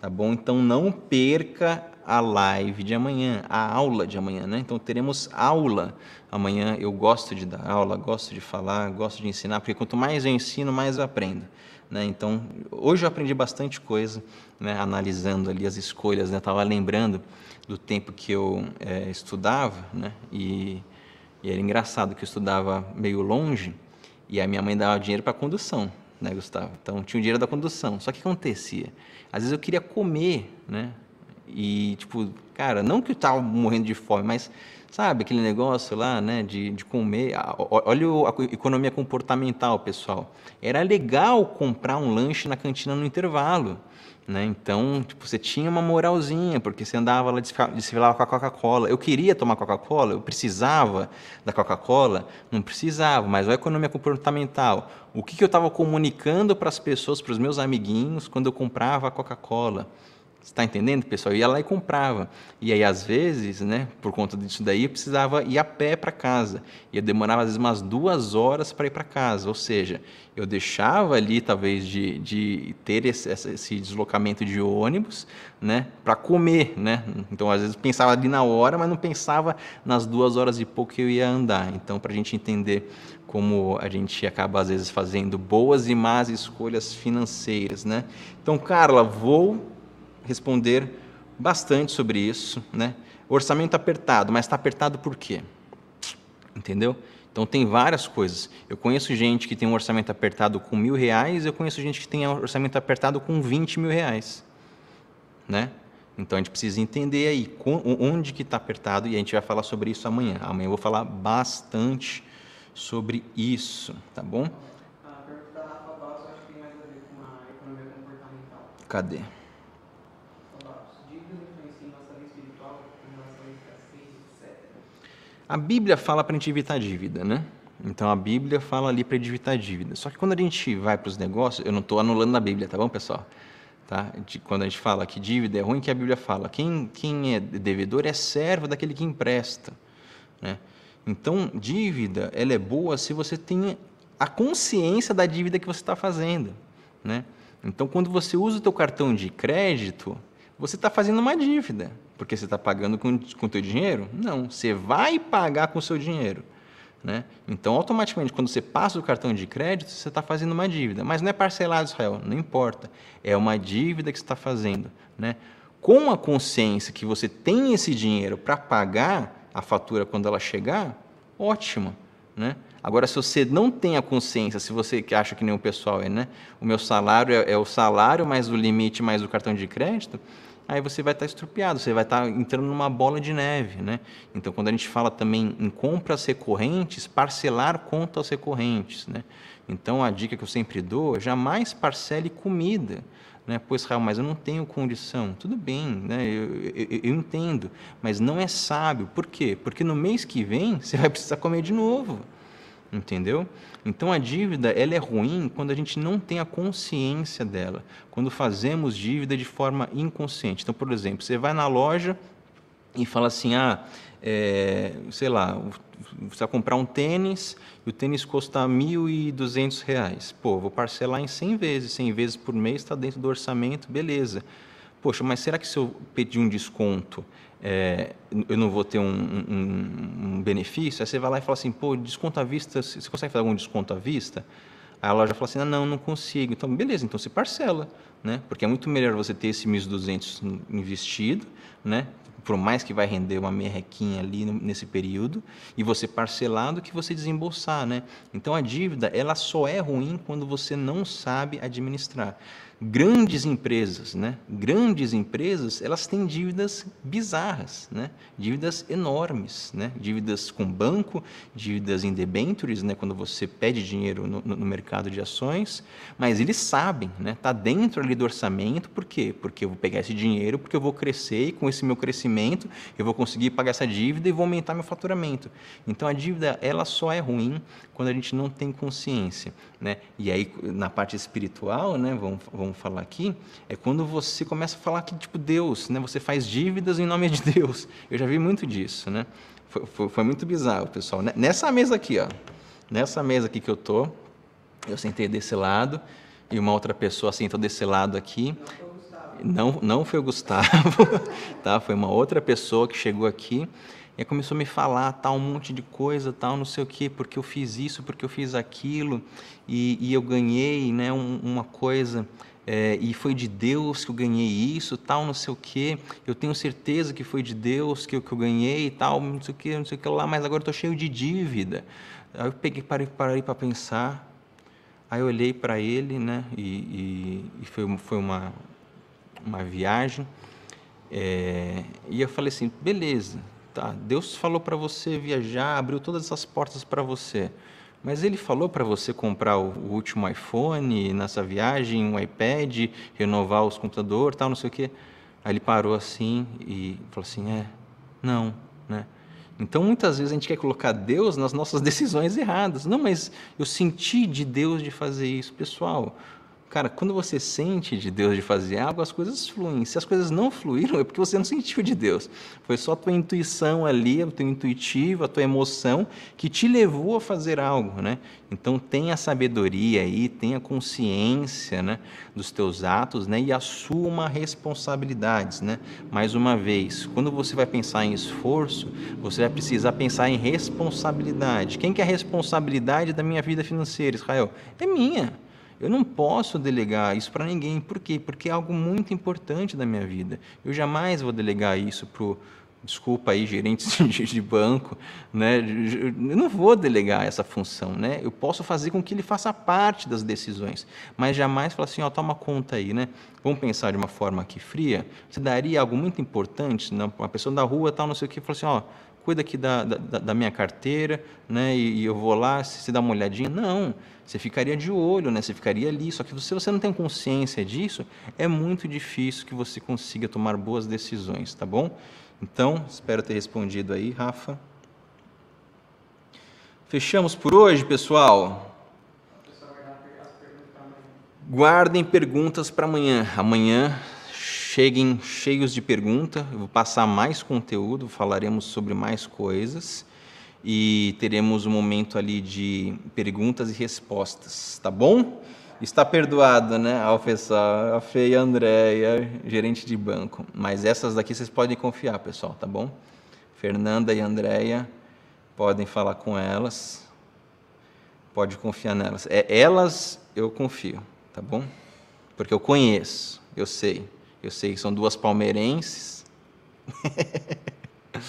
Tá bom? Então não perca a live de amanhã, a aula de amanhã, né? Então teremos aula amanhã. Eu gosto de dar aula, gosto de falar, gosto de ensinar, porque quanto mais eu ensino, mais eu aprendo. Né? Então, hoje eu aprendi bastante coisa, né? analisando ali as escolhas, né? Tava lembrando do tempo que eu é, estudava, né? E, e, era engraçado que eu estudava meio longe e a minha mãe dava dinheiro para condução, né, Gustavo? Então tinha o dinheiro da condução. Só que acontecia, às vezes eu queria comer, né? E, tipo, cara, não que eu tava morrendo de fome, mas sabe aquele negócio lá, né, de, de comer. Olha a economia comportamental, pessoal. Era legal comprar um lanche na cantina no intervalo. Né? Então, tipo, você tinha uma moralzinha, porque você andava lá, desfilava com a Coca-Cola. Eu queria tomar Coca-Cola, eu precisava da Coca-Cola, não precisava, mas olha a economia comportamental. O que, que eu estava comunicando para as pessoas, para os meus amiguinhos, quando eu comprava a Coca-Cola? está entendendo, pessoal? Eu ia lá e comprava. E aí, às vezes, né, por conta disso daí, precisava ir a pé para casa. E eu demorava, às vezes, umas duas horas para ir para casa. Ou seja, eu deixava ali, talvez, de, de ter esse, esse deslocamento de ônibus né, para comer. Né? Então, às vezes, pensava ali na hora, mas não pensava nas duas horas e pouco que eu ia andar. Então, para a gente entender como a gente acaba às vezes fazendo boas e más escolhas financeiras, né? Então, Carla, vou responder bastante sobre isso, né? Orçamento tá apertado, mas está apertado por quê? Entendeu? Então tem várias coisas. Eu conheço gente que tem um orçamento apertado com mil reais, eu conheço gente que tem um orçamento apertado com vinte mil reais, né? Então a gente precisa entender aí onde que está apertado e a gente vai falar sobre isso amanhã. Amanhã eu vou falar bastante sobre isso, tá bom? Cadê? A Bíblia fala para a gente evitar dívida, né? Então a Bíblia fala ali para evitar dívida. Só que quando a gente vai para os negócios, eu não estou anulando a Bíblia, tá bom, pessoal? Tá? De, quando a gente fala que dívida é ruim, que a Bíblia fala quem, quem é devedor é servo daquele que empresta. Né? Então, dívida ela é boa se você tem a consciência da dívida que você está fazendo. Né? Então, quando você usa o teu cartão de crédito, você está fazendo uma dívida porque você está pagando com o teu dinheiro? Não, você vai pagar com o seu dinheiro. Né? Então, automaticamente, quando você passa o cartão de crédito, você está fazendo uma dívida. Mas não é parcelado, Israel, não importa. É uma dívida que você está fazendo. Né? Com a consciência que você tem esse dinheiro para pagar a fatura quando ela chegar, ótimo. Né? Agora, se você não tem a consciência, se você acha que nem o pessoal é, né? o meu salário é, é o salário mais o limite mais o cartão de crédito, aí você vai estar estrupiado, você vai estar entrando numa bola de neve. Né? Então, quando a gente fala também em compras recorrentes, parcelar contas recorrentes. Né? Então, a dica que eu sempre dou é jamais parcele comida. Né? Pois, Raul, mas eu não tenho condição. Tudo bem, né? Eu, eu, eu, entendo, mas não é sábio. Por quê? Porque no mês que vem (laughs) você vai precisar comer de novo entendeu? Então a dívida ela é ruim quando a gente não tem a consciência dela, quando fazemos dívida de forma inconsciente. Então, por exemplo, você vai na loja e fala assim, ah, é, sei lá, você vai comprar um tênis e o tênis custa R$ 1.200. Pô, vou parcelar em 100 vezes, 100 vezes por mês está dentro do orçamento, beleza. Poxa, mas será que se eu pedir um desconto, é, eu não vou ter um, um, um, benefício, aí você vai lá e fala assim, pô, desconto à vista, você consegue fazer algum desconto à vista? Aí a loja fala assim, ah, não, não consigo. Então, beleza, então você parcela, né? Porque é muito melhor você ter esse 1.200 investido, né? Por mais que vai render uma merrequinha ali nesse período, e você parcelar do que você desembolsar, né? Então, a dívida, ela só é ruim quando você não sabe administrar grandes empresas, né? Grandes empresas, elas têm dívidas bizarras, né? Dívidas enormes, né? Dívidas com banco, dívidas em debentures, né? Quando você pede dinheiro no, no mercado de ações, mas eles sabem, né? Tá dentro ali do orçamento, por quê? Porque eu vou pegar esse dinheiro, porque eu vou crescer e com esse meu crescimento eu vou conseguir pagar essa dívida e vou aumentar meu faturamento. Então a dívida ela só é ruim quando a gente não tem consciência, né? E aí na parte espiritual, né, vamos, vamos falar aqui, é quando você começa a falar que tipo Deus, né, você faz dívidas em nome de Deus. Eu já vi muito disso, né? Foi, foi, foi muito bizarro, pessoal. Nessa mesa aqui, ó, nessa mesa aqui que eu tô, eu sentei desse lado e uma outra pessoa sentou desse lado aqui. Não, não foi o Gustavo, (laughs) tá? Foi uma outra pessoa que chegou aqui e aí começou a me falar tal, um monte de coisa, tal, não sei o quê, porque eu fiz isso, porque eu fiz aquilo, e, e eu ganhei né, um, uma coisa é, e foi de Deus que eu ganhei isso, tal, não sei o que, eu tenho certeza que foi de Deus que eu, que eu ganhei, tal, não sei o que, não sei o que lá, mas agora estou cheio de dívida. Aí eu peguei, parei para pensar, aí eu olhei para ele, né, e, e, e, foi, foi uma, uma viagem, é, e eu falei assim, beleza, Tá, Deus falou para você viajar, abriu todas essas portas para você. Mas ele falou para você comprar o, último iPhone nessa viagem, um iPad, renovar os computadores, tal, não sei o quê. Aí ele parou assim e falou assim: "É, não, né? Então, muitas vezes a gente quer colocar Deus nas nossas (laughs) decisões erradas. Não, mas eu senti de Deus de fazer isso. Pessoal, Cara, quando você sente de Deus de fazer algo, as coisas fluem. Se as coisas não fluíram, é porque você não sentiu de Deus. Foi só a tua intuição ali, o teu intuitivo, a tua emoção que te levou a fazer algo, né? Então tenha sabedoria aí, tenha consciência, né, dos teus atos, né, e assuma responsabilidades, né? Mais uma vez, quando você vai pensar em esforço, você vai precisar pensar em responsabilidade. Quem que é a responsabilidade da minha vida financeira, Israel? É minha eu não posso delegar isso para ninguém. Por quê? Porque é algo muito importante da minha vida. Eu jamais vou delegar isso para desculpa aí, gerentes (laughs) de banco, né? Eu não vou delegar essa função, né? Eu posso fazer com que ele faça parte das decisões, mas jamais falar assim, ó, toma conta aí, né? Vamos pensar de uma forma aqui fria. Você daria algo muito importante, não? Né? Uma pessoa da rua, tal, não sei o que, falar assim, ó, cuida aqui da, da, da minha carteira, né? E, e, eu vou lá, se dá uma olhadinha. Não, você ficaria de olho, né? Você ficaria ali. Só que se você não tem consciência disso, é muito difícil que você consiga tomar boas decisões, tá bom? Então, espero ter respondido aí, Rafa. Fechamos por hoje, pessoal. Guardem perguntas para amanhã. Amanhã cheguem cheios de pergunta. Eu vou passar mais conteúdo, falaremos sobre mais coisas e teremos um momento ali de perguntas e respostas, tá bom? Está perdoado, né? Ao a feia e a Andréia, gerente de banco. Mas essas daqui vocês podem confiar, pessoal, tá bom? Fernanda e Andréia podem falar com elas. Pode confiar nelas. É elas eu confio, tá bom? Porque eu conheço, eu sei. Eu sei que são duas palmeirenses. (laughs)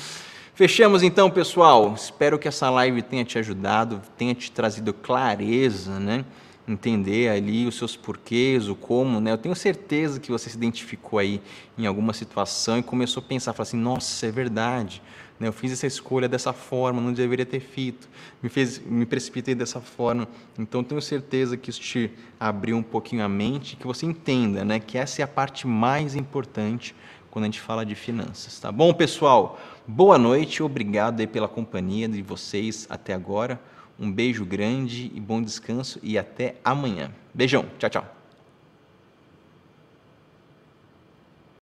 Fechamos então, pessoal. Espero que essa live tenha te ajudado, tenha te trazido clareza, né? Entender ali os seus porquês, o como, né? Eu tenho certeza que você se identificou aí em alguma situação e começou a pensar, falar assim: nossa, é verdade né? Eu fiz essa escolha dessa forma, não deveria ter feito, me, fez, me precipitei dessa forma. Então, tenho certeza que isso te abriu um pouquinho a mente, que você entenda né? que essa é a parte mais importante quando a gente fala de finanças, tá bom, pessoal? Boa noite, obrigado aí pela companhia de vocês até agora. Um beijo grande e bom descanso e até amanhã. Beijão, tchau, tchau.